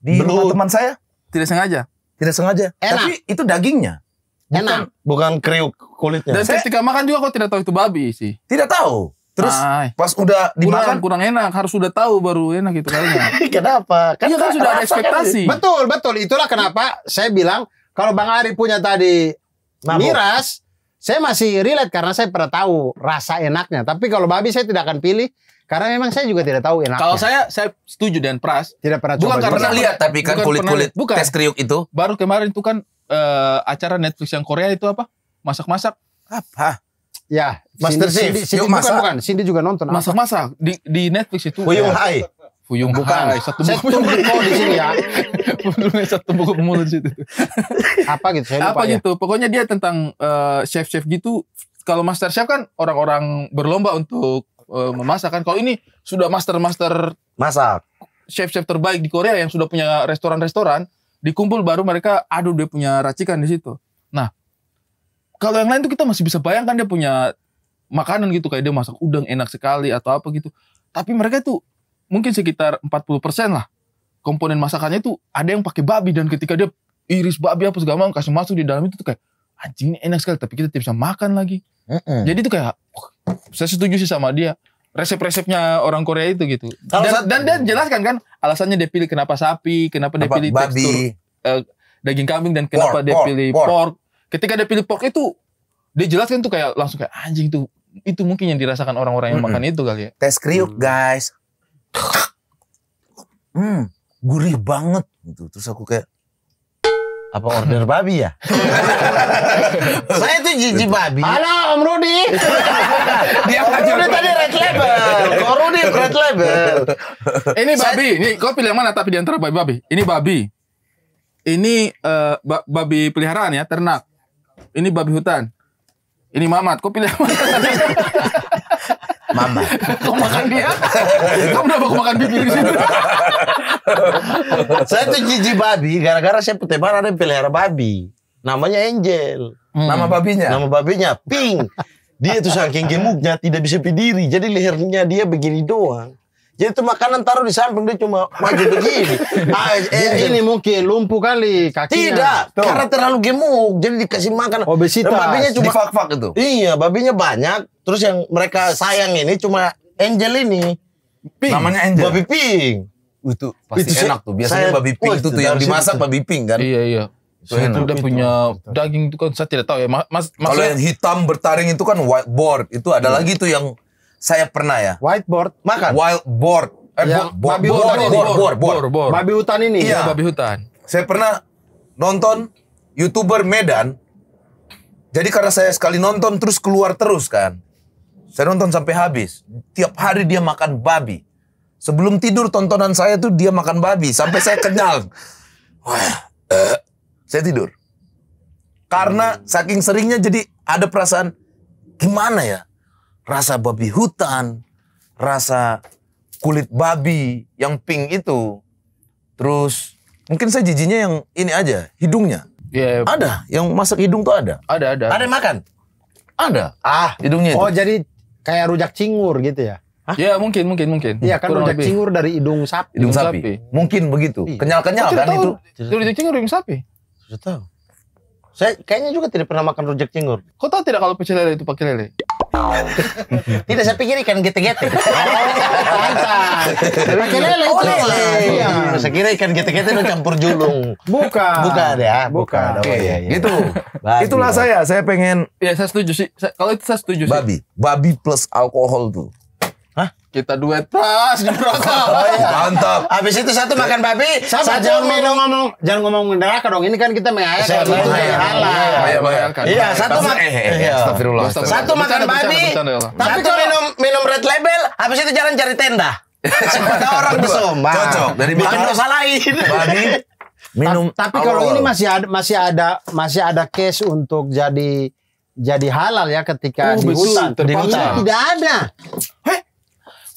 Di Belum. rumah teman saya. Tidak sengaja. Tidak sengaja. Enak. Tapi itu dagingnya. Bukan, Enak. Bukan kriuk kulitnya. Dan saya, ketika makan juga kok tidak tahu itu babi sih. Tidak tahu. Terus Ay. Ah. pas udah dimakan kurang, kurang enak, harus sudah tahu baru enak gitu kalinya. kenapa? Kan, iya kan sudah ada kan? ekspektasi. Kan, betul, betul. Itulah kenapa saya bilang kalau Bang Ari punya tadi Mabuk. miras, saya masih relate karena saya pernah tahu rasa enaknya. Tapi kalau babi saya tidak akan pilih karena memang saya juga tidak tahu enaknya. Kalau saya saya setuju dengan Pras. Tidak pernah bukan coba. Karena lihat tapi kan kulit-kulit bukan. tes kriuk itu. Baru kemarin itu kan uh, acara Netflix yang Korea itu apa? Masak-masak. Apa? Ya, Master Chief. Cindy, Cindy, Cindy bukan, bukan. Cindy juga nonton. Masak-masak di, di Netflix itu. Fuyung iya. Hai. Fuyung bukan. Hai. Satu buku. Satu di sini ya. satu buku pemulu di situ. Apa gitu? Saya lupa Apa ya. gitu. Pokoknya dia tentang chef eh, chef-chef gitu. Kalau Master Chef kan orang-orang berlomba untuk uh, memasak kan. Kalau ini sudah master-master masak. Chef-chef terbaik di Korea yang sudah punya restoran-restoran dikumpul baru mereka aduh dia punya racikan di situ. Nah, kalau yang lain tuh kita masih bisa bayangkan dia punya makanan gitu kayak dia masak udang enak sekali atau apa gitu. Tapi mereka tuh mungkin sekitar 40% lah komponen masakannya itu ada yang pakai babi dan ketika dia iris babi apa segala macam kasih masuk di dalam itu tuh kayak anjing ini enak sekali tapi kita tidak bisa makan lagi. Mm -mm. Jadi itu kayak oh, saya setuju sih sama dia resep-resepnya orang Korea itu gitu. Dan, saat, dan dia jelaskan kan alasannya dia pilih kenapa sapi, kenapa dia pilih babi. tekstur uh, daging kambing dan kenapa pork, dia pilih pork. pork. Ketika dia pilih pork itu dia jelaskan tuh kayak langsung kayak anjing tuh itu mungkin yang dirasakan orang-orang yang mm -hmm. makan itu kali ya. Tes kriuk mm. guys. Hmm, gurih banget gitu. Terus aku kayak apa ah, order babi ya? Saya tuh jijik babi. Halo Om Rudi. Dia Om tadi red label. Om Rudi red label. Ini babi. Ini kau pilih yang mana tapi di antara babi-babi? Ini babi. Ini uh, babi peliharaan ya, ternak. Ini babi hutan. Ini Mamat, kok pilih Mamat? Mamat. Kau makan dia? Kau udah aku makan bibir di situ. saya tuh jiji babi, gara-gara saya putebar ada pelihara babi. Namanya Angel. Hmm. Nama babinya? Nama babinya, Pink. Dia tuh saking gemuknya tidak bisa berdiri. Jadi lehernya dia begini doang. Jadi itu makanan taruh di samping dia cuma maju begini. ah, eh, iya, eh iya. ini mungkin lumpuh kali kakinya. Tidak, tuh. karena terlalu gemuk. Jadi dikasih makan. Obesitas. babinya cuma fak-fak itu. Iya, babinya banyak. Terus yang mereka sayang ini cuma Angel ini. Pink. Namanya Angel. Babi pink. Itu pasti itu enak tuh. Biasanya saya, babi pink itu tuh yang dimasak babi pink kan. Iya, iya. So, Itu saya udah punya itu. daging itu kan saya tidak tahu ya. Mas, mas, Kalau yang hitam bertaring itu kan whiteboard. Itu ada hmm. lagi tuh yang saya pernah ya. Whiteboard. Makan. whiteboard eh, board, babi board, hutan ini. Babi hutan ini. Iya, ya, babi hutan. Saya pernah nonton YouTuber Medan. Jadi karena saya sekali nonton terus keluar terus kan. Saya nonton sampai habis. Tiap hari dia makan babi. Sebelum tidur tontonan saya tuh dia makan babi sampai saya kenyal. Wah, eh. saya tidur. Karena saking seringnya jadi ada perasaan gimana ya? rasa babi hutan, rasa kulit babi yang pink itu. Terus mungkin saya jijinya yang ini aja, hidungnya. Yeah, iya. ada, yang masak hidung tuh ada. Ada, ada. Ada yang makan? Ada. Ah, hidungnya Oh, itu. jadi kayak rujak cingur gitu ya? Hah? Ya mungkin mungkin mungkin. Iya kan Kurang rujak lebih. cingur dari hidung sapi. Hidung, sapi. sapi. Mungkin begitu. Iya. Kenyal-kenyal kan tahu, itu. Itu rujak cingur hidung sapi. Sudah tahu. Saya kayaknya juga tidak pernah makan rujak cingur. Kau tahu tidak kalau pecel lele itu pakai lele? Tidak saya pikir ikan gete-gete. Iya. Oh, pantai. lele itu. lele. Iya. Saya kira ikan gete-gete itu campur julung. Buka. Bukan ya. Bukan. Oh, Oke. Okay. Ya, Gitu. Iya. Babi, Itulah saya. Saya pengen. Ya saya setuju sih. Kalau itu saya setuju sih. Babi. Babi plus alkohol tuh kita duet pas di neraka. Oh, iya. Mantap. Habis itu satu makan babi, Sama, satu jangan minum ngomong jangan ngomong neraka dong. Ini kan kita mengayal kan itu halal. Iya, iya, iya. iya satu makan Eh, Astagfirullah. Satu makan babi, ya Tapi kalau minum minum red label, habis itu jalan cari tenda. Siapa tahu orang bersombong. Cocok. Dari bikin dosa lain. Babi minum tapi kalau ini masih ada masih ada masih ada case untuk jadi jadi halal ya ketika oh, di hutan di hutan tidak ada Heh?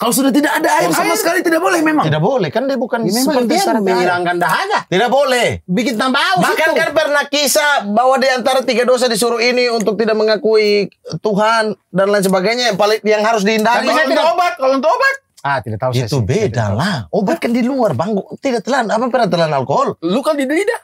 Kalau sudah tidak ada air sama air, sekali tidak boleh memang. Tidak boleh kan dia bukan ya, seperti yang menghilangkan dahaga. Tidak boleh. Bikin tambah haus. Bahkan itu. kan pernah kisah bahwa di antara tiga dosa disuruh ini untuk tidak mengakui Tuhan dan lain sebagainya yang paling yang harus dihindari. Tapi saya tidak obat. Kalau untuk obat Ah, tidak tahu Itu saya beda lah. Obat kan di luar, Bang. Tidak telan. Apa pernah telan alkohol? Lu kan di lidah.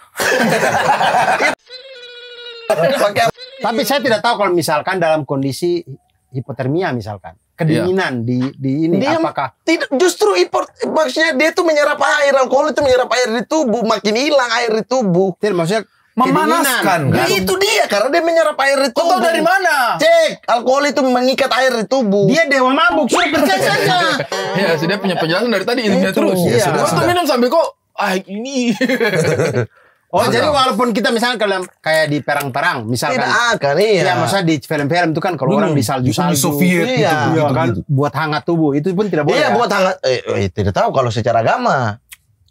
Tapi saya tidak tahu kalau misalkan dalam kondisi hipotermia misalkan kedinginan yeah. di di ini dia apakah tidak justru import maksudnya dia tuh menyerap air alkohol itu menyerap air di tubuh makin hilang air di tubuh tidak maksudnya memanaskan kan? Nah, itu dia karena dia menyerap air di tubuh. Kau dari mana? Cek, alkohol itu mengikat air di tubuh. Dia dewa mabuk, sudah percaya saja. ya, sudah punya penjelasan dari tadi ini terus. Ya, ya. sudah, sudah. minum sambil kok ah ini Oh, jadi walaupun kita misalnya kalau kayak di perang-perang misalkan tidak akan iya. Ya masa di film-film itu kan kalau orang di salju-salju Soviet iya, gitu, gitu, kan gitu. buat hangat tubuh itu pun tidak boleh. Iya, ya. buat hangat eh, eh tidak tahu kalau secara agama.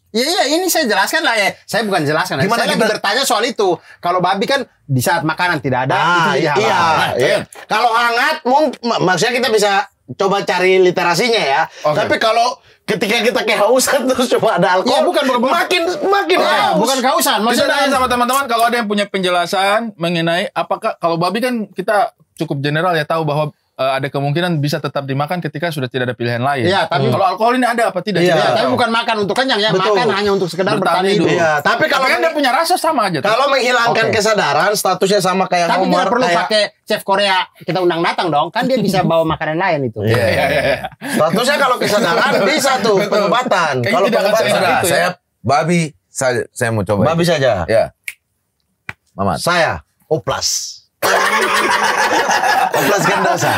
Iya iya ini saya jelaskan lah ya. Saya bukan jelaskan. Gimana saya kita... lagi bertanya soal itu. Kalau babi kan di saat makanan tidak ada ah, itu Iya, iya. Nah, kalau hangat mungkin maksudnya kita bisa coba cari literasinya ya. Okay. Tapi kalau ketika kita kehausan terus coba ada iya, alkohol, ya, bukan berbuat. makin makin okay. haus. Bukan kehausan, maksudnya sama teman-teman kalau ada yang punya penjelasan mengenai apakah kalau babi kan kita cukup general ya tahu bahwa uh, ada kemungkinan bisa tetap dimakan ketika sudah tidak ada pilihan lain. Iya, tapi hmm. kalau alkohol ini ada apa tidak? Iya, ya, tapi bukan makan untuk kenyang ya, Betul. makan hanya untuk sekedar bertahan, bertahan hidup. Iya, tapi kalau kan dia punya rasa sama aja. Kalau menghilangkan okay. kesadaran, statusnya sama kayak Tapi Omar, tidak perlu kayak... pakai chef Korea kita undang datang dong, kan dia bisa bawa makanan lain itu. Iya, iya, iya. iya. Statusnya kalau kesadaran bisa tuh pengobatan. Kalau pengobatan saya, saya babi saya, saya mau coba. Babi saja. Ya. Mama. Saya oplas oplas kan dosa.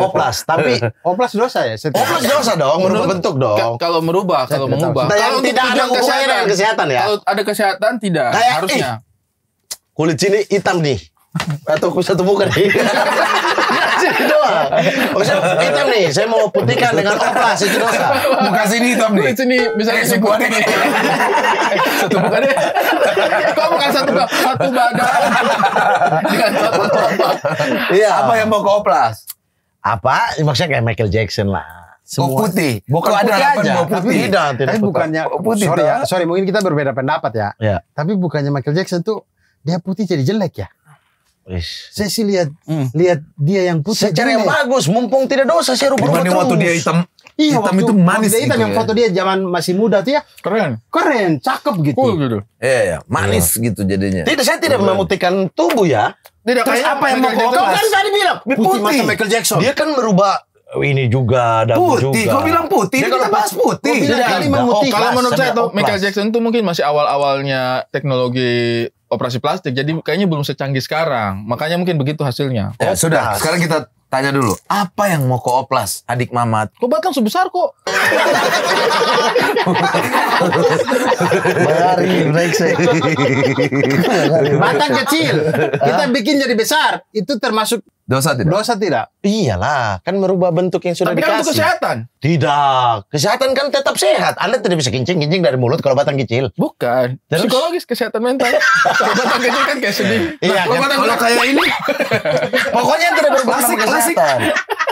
Oplas, tapi oplas dosa ya. Setiap oplas dosa dong, menurut bentuk dong. Kalau merubah, kalau mengubah. Kalau tidak ada kesehatan, dengan kesehatan ya. Kalau ada kesehatan tidak Kayak, harusnya. Eh, kulit sini hitam nih. Atau aku satu nih. Gitu oh, saya doang. Maksudnya hitam nih, saya mau putihkan dengan oplas itu dosa. Muka sini hitam nih. Sini bisa sini buat nih. Satu muka deh. Kok bukan satu muka, satu badan. Dengan satu oplas. Iya. Apa yang mau ke oplas? Apa? Maksudnya kayak Michael Jackson lah semua putih. Bukan putih aja. Putih. Tapi tidak, tidak. Tapi bukannya oh, putih sorry, ya. Sorry, mungkin kita berbeda pendapat ya. ya. Tapi bukannya Michael Jackson tuh dia putih jadi jelek ya? Ish. Saya sih lihat hmm. lihat dia yang putih. Saya yang bagus, mumpung tidak dosa saya rubah terus. waktu dia hitam. Iya, hitam waktu, itu manis waktu hitam gitu yang ya. foto dia zaman masih muda tuh ya. Keren. Keren, cakep gitu. Cool gitu. Iya, iya. manis ya. gitu jadinya. Tidak, saya tidak Keren. memutihkan tubuh ya. Tidak, Terus apa yang mau kau kan tadi bilang putih, putih. masa Michael Jackson. Dia kan merubah ini juga ada putih. juga. Kau bilang putih, dia kalau bahas putih. Bilang, tidak, oh, kalau menurut saya Michael Jackson tuh mungkin masih awal-awalnya teknologi operasi plastik. Jadi kayaknya belum secanggih sekarang. Makanya mungkin begitu hasilnya. Ya, oh, sudah, sekarang kita tanya dulu. Apa yang mau kooplas adik Mamat? Kok batang sebesar kok? Bayari, saya. batang kecil, kita bikin jadi besar. Itu termasuk Dosa tidak? Dosa tidak. Iyalah, kan merubah bentuk yang sudah Tapi dikasih. Tapi kan untuk kesehatan. Tidak. Kesehatan kan tetap sehat. Anda tidak bisa kencing-kencing dari mulut kalau batang kecil. Bukan. Terus? Psikologis kesehatan mental. kalau batang kecil kan kayak sedih. Iya, kalau, kan? kalau kayak ini. Pokoknya yang tidak berubah sama kesehatan.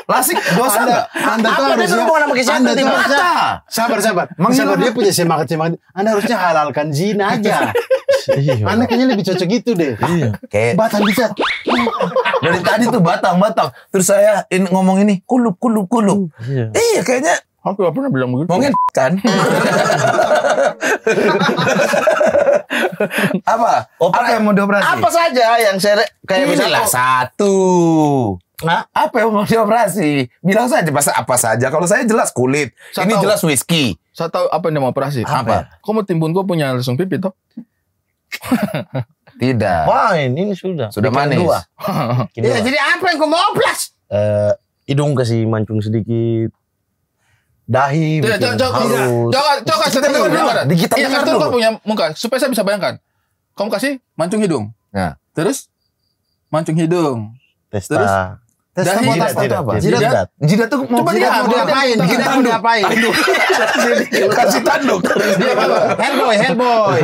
Lasik dosa Anda, Anda tuh harusnya Anda nama kesehatan anda di mata. Sabar sabar. Mengapa dia punya semangat semangat? Anda harusnya halalkan zina aja. Iya. Anda kayaknya lebih cocok gitu deh. Iya. Batang bisa. Dari tadi tuh Batang, Batang. Terus saya in, ngomong ini, kulup, kulup, kulup. Iya, iya kayaknya Aku gak pernah bilang begitu. Mungkin kan? apa? Operasi. Apa yang mau dioperasi? Apa saja yang saya kayak iya. misalnya oh, satu. Nah, apa yang mau dioperasi? Bilang saja pas apa saja. Kalau saya jelas kulit. Saya Ini tahu, jelas whisky. Saya tahu apa yang mau operasi. Apa? apa? Kok mau timbun gue punya langsung pipi toh? Tidak. Wah ini sudah. Sudah Bikin manis. Dua. Dua. ya, jadi apa yang kau mau oplas? Uh, hidung kasih mancung sedikit. Dahi iya, bikin Joko, halus. Coba, iya. Joko, kita dengar iya, dulu. Dikit kita ya, dengar punya muka, supaya saya bisa bayangkan. Kamu kasih mancung hidung. Ya. Terus mancung hidung. Testa. Terus Tes dahi jidat, jidat, apa? Jidat, jidat. Jidat tuh mau Coba jidat mau diapain? Jidat mau diapain? Tanduk. Kasih tanduk. Hellboy, Hellboy.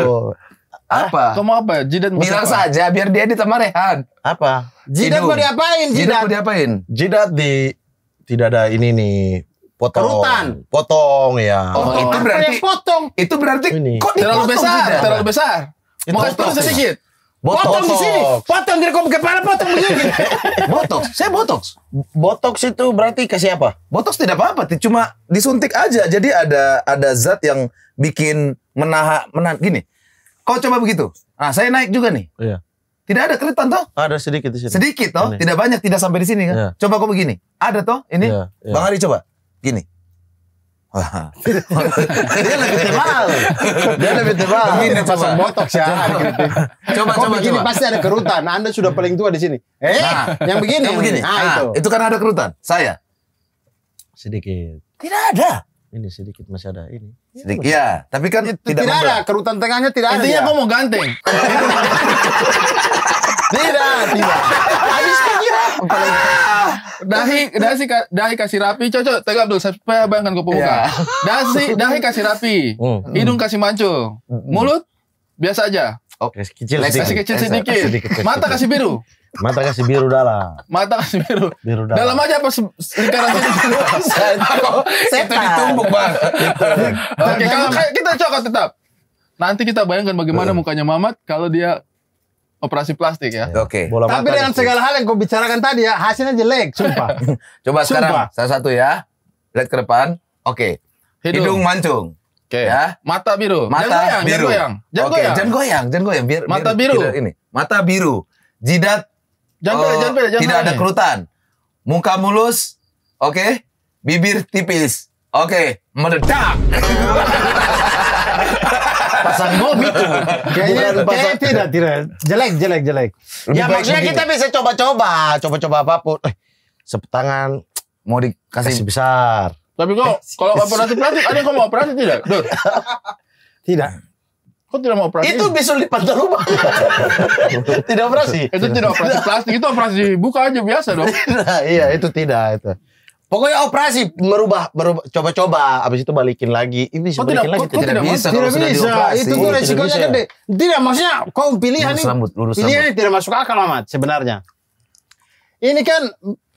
Apa? Kamu apa? Jidan Bilang apa? saja biar dia di diteman rehat. Apa? Jidan mau diapain? Jidan mau diapain? Jidat di tidak ada ini nih potong. Kerutan. Potong ya. Oh, oh itu berarti yang potong. Itu berarti ini. kok dipotong, terlalu besar, jidat? terlalu besar. Mau kasih terus sedikit. Botox. Potong di sini, potong di kepala, potong di botox, saya botox. Botox itu berarti kasih apa? Botox tidak apa-apa, cuma disuntik aja. Jadi ada ada zat yang bikin menahan menahan gini. Kau coba begitu. Nah, saya naik juga nih. Iya. Tidak ada keritan toh? Ah, ada sedikit di sini. Sedikit toh, ini. tidak banyak, tidak sampai di sini kan? Iya. Coba kau begini. Ada toh ini? Iya, iya. Bang Ari coba. Gini. dia lebih tebal. Dia lebih tebal. Ini pasang botok ya. Coba coba begini coba. pasti ada kerutan. Anda sudah paling tua di sini. Eh, nah, yang begini. Yang begini. Nah, itu. itu karena ada kerutan. Saya. Sedikit. Tidak ada ini sedikit masih ada ini. Sedikit. Ya, tapi kan itu tidak, tidak ada kerutan tengahnya tidak ada. Intinya kau mau ganteng. tidak, tidak. Habis kan ah. Dahi, kan iya. dahi, dahi kasih rapi, cocok. Tegak dulu, saya bayangkan kau pembuka. Dahi, dahi kasih rapi, hidung kasih mancung, hmm. mulut biasa aja. Oke, oh, kecil sedikit. Kasih kecil sedikit. Kecil sedikit kecil. Mata kasih biru. Mata kasih biru dalam. Mata kasih biru. Biru dalam. Dalam aja apa lingkaran biru. Itu ditumbuk bang. Gitu. Oke, kalau kita cokot tetap. Nanti kita bayangkan bagaimana iya. mukanya Mamat kalau dia operasi plastik ya. Iya. Oke. Okay. Tapi dengan itu. segala hal yang kau bicarakan tadi ya, hasilnya jelek, sumpah. Coba sumpah. sekarang satu satu ya. Lihat ke depan. Oke. Okay. Hidung. Hidung mancung. Oke. Okay. Ya. Mata biru. Mata jangan goyang, biru. Jangan goyang. Jangan okay. goyang. Jangan goyang, jangan goyang biar mata biru. biru. Ini. Mata biru. Jidat jangan uh, eh, pede, jangan pede, jangan tidak ada kerutan. Muka mulus. Oke. Okay. Bibir tipis. Oke, okay. Meredak. pasang gol gitu. Kayaknya, kayaknya tidak, tidak. Jelek, jelek, jelek. Lebih ya maksudnya begini. kita bisa coba-coba, coba-coba apapun. Eh, sepetangan mau dikasih Kasih besar. Tapi kok kalau operasi plastik ada yang kau mau operasi tidak? Dur. Tidak. Kau tidak mau operasi? Itu bisul di pantai rumah. tidak operasi. Itu tidak operasi plastik, itu operasi buka aja biasa dong. Tidak, nah, iya itu tidak itu. Pokoknya operasi merubah, merubah coba-coba, habis itu balikin lagi. Ini bisa balikin tidak, lagi. tidak, tidak bisa, tidak bisa. Itu tuh resikonya gede. Tidak maksudnya kau pilihan ini. tidak masuk akal amat sebenarnya. Ini kan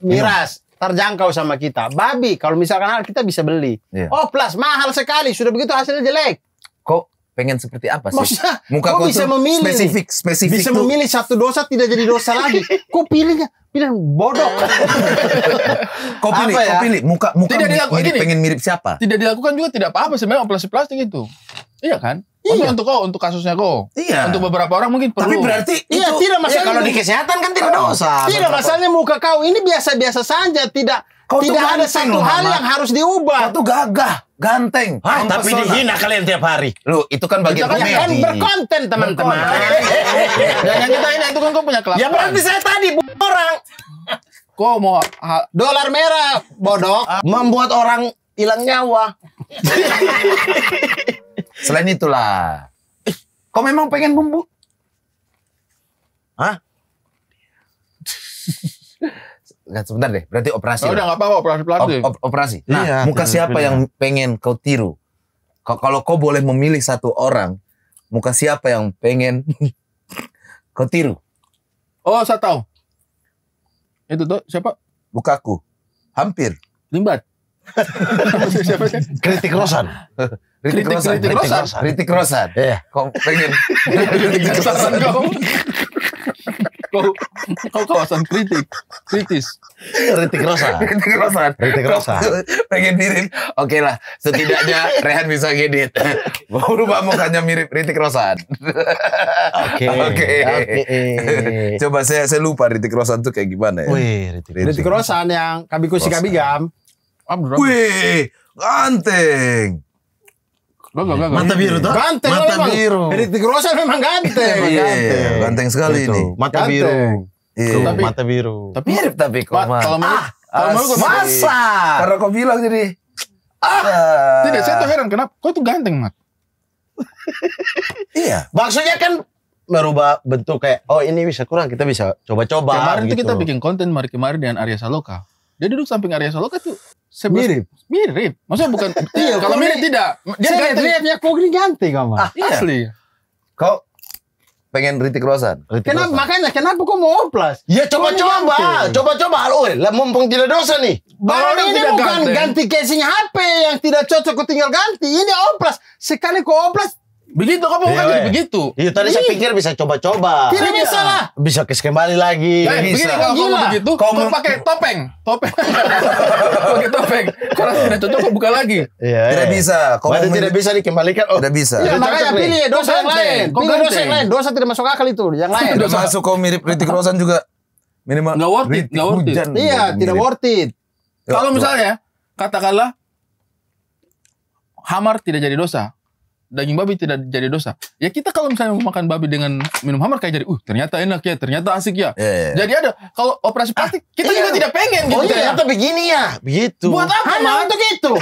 miras terjangkau sama kita. Babi kalau misalkan hal kita bisa beli. Yeah. Oh plus mahal sekali. Sudah begitu hasilnya jelek. Kok pengen seperti apa sih? Maksudnya, Muka kok bisa memilih spesifik, spesifik bisa tuh. memilih satu dosa tidak jadi dosa lagi. kok pilihnya pilih bodoh. kok pilih, apa ya? kok pilih muka muka tidak mirip, mirip, pengen mirip siapa? Tidak dilakukan juga tidak apa-apa sebenarnya operasi plastik itu. Iya kan? Iya. Untuk kau, untuk kasusnya kau. Iya. Untuk beberapa orang mungkin perlu. Tapi berarti iya, tidak masalah. Iya, kalau di kesehatan kan tidak dosa. Oh, tidak masalahnya muka kau ini biasa-biasa saja, tidak Kau tidak ada satu hal yang harus diubah. Kau tuh gagah, ganteng. Hah, tapi dihina kalian tiap hari. Lu itu kan bagian itu kan, kan berkonten teman-teman. yang kita ini itu kan kau punya kelakuan. Ya berarti saya tadi orang. Kau mau dolar merah bodoh membuat orang hilang nyawa. Selain itulah. Eh, kau memang pengen bumbu? Hah? Sebentar deh, berarti operasi. Oh, udah nggak apa-apa operasi plastik. Op, operasi. Nah, iya, muka iya, siapa iya. yang pengen kau tiru? Kalau kau boleh memilih satu orang, muka siapa yang pengen kau tiru? Oh, saya tahu. Itu tuh siapa? Bukaku. Hampir. Limbat siapa sih? Kritik Rosan. Kritik Rosan. Kritik Rosan. Kritik Rosan. Iya. Eh, kok pengen kritik Rosan kau? Kau kau kawasan kritik, kritis. Kritik Rosan. Kritik Rosan. Kritik Rosan. Pengen mirip. Oke lah, setidaknya Rehan bisa ngedit. Mau rubah mukanya mirip Kritik Rosan. Oke. Oke. Coba saya saya lupa Kritik Rosan tuh kayak gimana ya. Wih, Kritik Rosan yang kabikusi kabigam. Abdul. Ah, Wih, ganteng. gak, gak, Mata biru tuh. Ganteng Mata memang. biru. Eritik Rosa memang ganteng. Iya, ganteng. ganteng sekali ini. Mata ganteng. biru. Iya. Tapi, mata biru. Tapi mirip tapi kok. Ma kalau mau, ah, kalau gua masa. Karena kau bilang jadi. Ah. ah. Tidak, saya tuh heran kenapa kau tuh ganteng, Mat. iya. Maksudnya kan merubah bentuk kayak oh ini bisa kurang kita bisa coba-coba. Kemarin gitu. tuh kita gitu. bikin konten mari kemarin dengan Arya Saloka. Dia duduk samping Arya Saloka tuh Sebelas, Mirip. Mirip. Maksudnya bukan. iya, kalau mirip tidak. Dia ganti. Dia kok ini ganti kamu. Ah, iya. Asli. Kau pengen Ritik Rosan. Ritik kenapa Rosan. makanya kenapa kok mau oplas? Ya coba-coba, coba-coba. Oh, lah mumpung tidak dosa nih. Barang ini bukan ganti. ganti casing HP yang tidak cocok kau tinggal ganti. Ini oplas. Sekali kau oplas Begitu kamu bukan iya, jadi iya. begitu. Iya tadi saya pikir bisa coba-coba. Tidak iya. bisa lah. Bisa kes kembali lagi. Nah, bisa. Begini kalau kamu begitu, kamu pakai topeng, topeng, pakai topeng. Kalau sudah cocok, kok buka lagi. Iya. Tidak iya. bisa. Kau tidak bisa dikembalikan. Oh. Tidak bisa. Ya, makanya pilih dosa yang lain. Kau pilih dosa yang lain. Dosa tidak masuk akal itu. Yang lain. Tidak masuk kau mirip Ritik Rosan juga. Minimal. Gak worth it. Gak worth it. Iya, tidak worth it. Kalau misalnya katakanlah Hamar tidak jadi dosa, daging babi tidak jadi dosa. Ya kita kalau misalnya makan babi dengan minum hamar kayak jadi, uh ternyata enak ya, ternyata asik ya. Yeah, yeah. Iya. Jadi ada kalau operasi plastik ah, kita iya. juga tidak pengen oh, gitu. Oh iya. ternyata begini ya, begitu. Buat apa? Hanya man? untuk itu.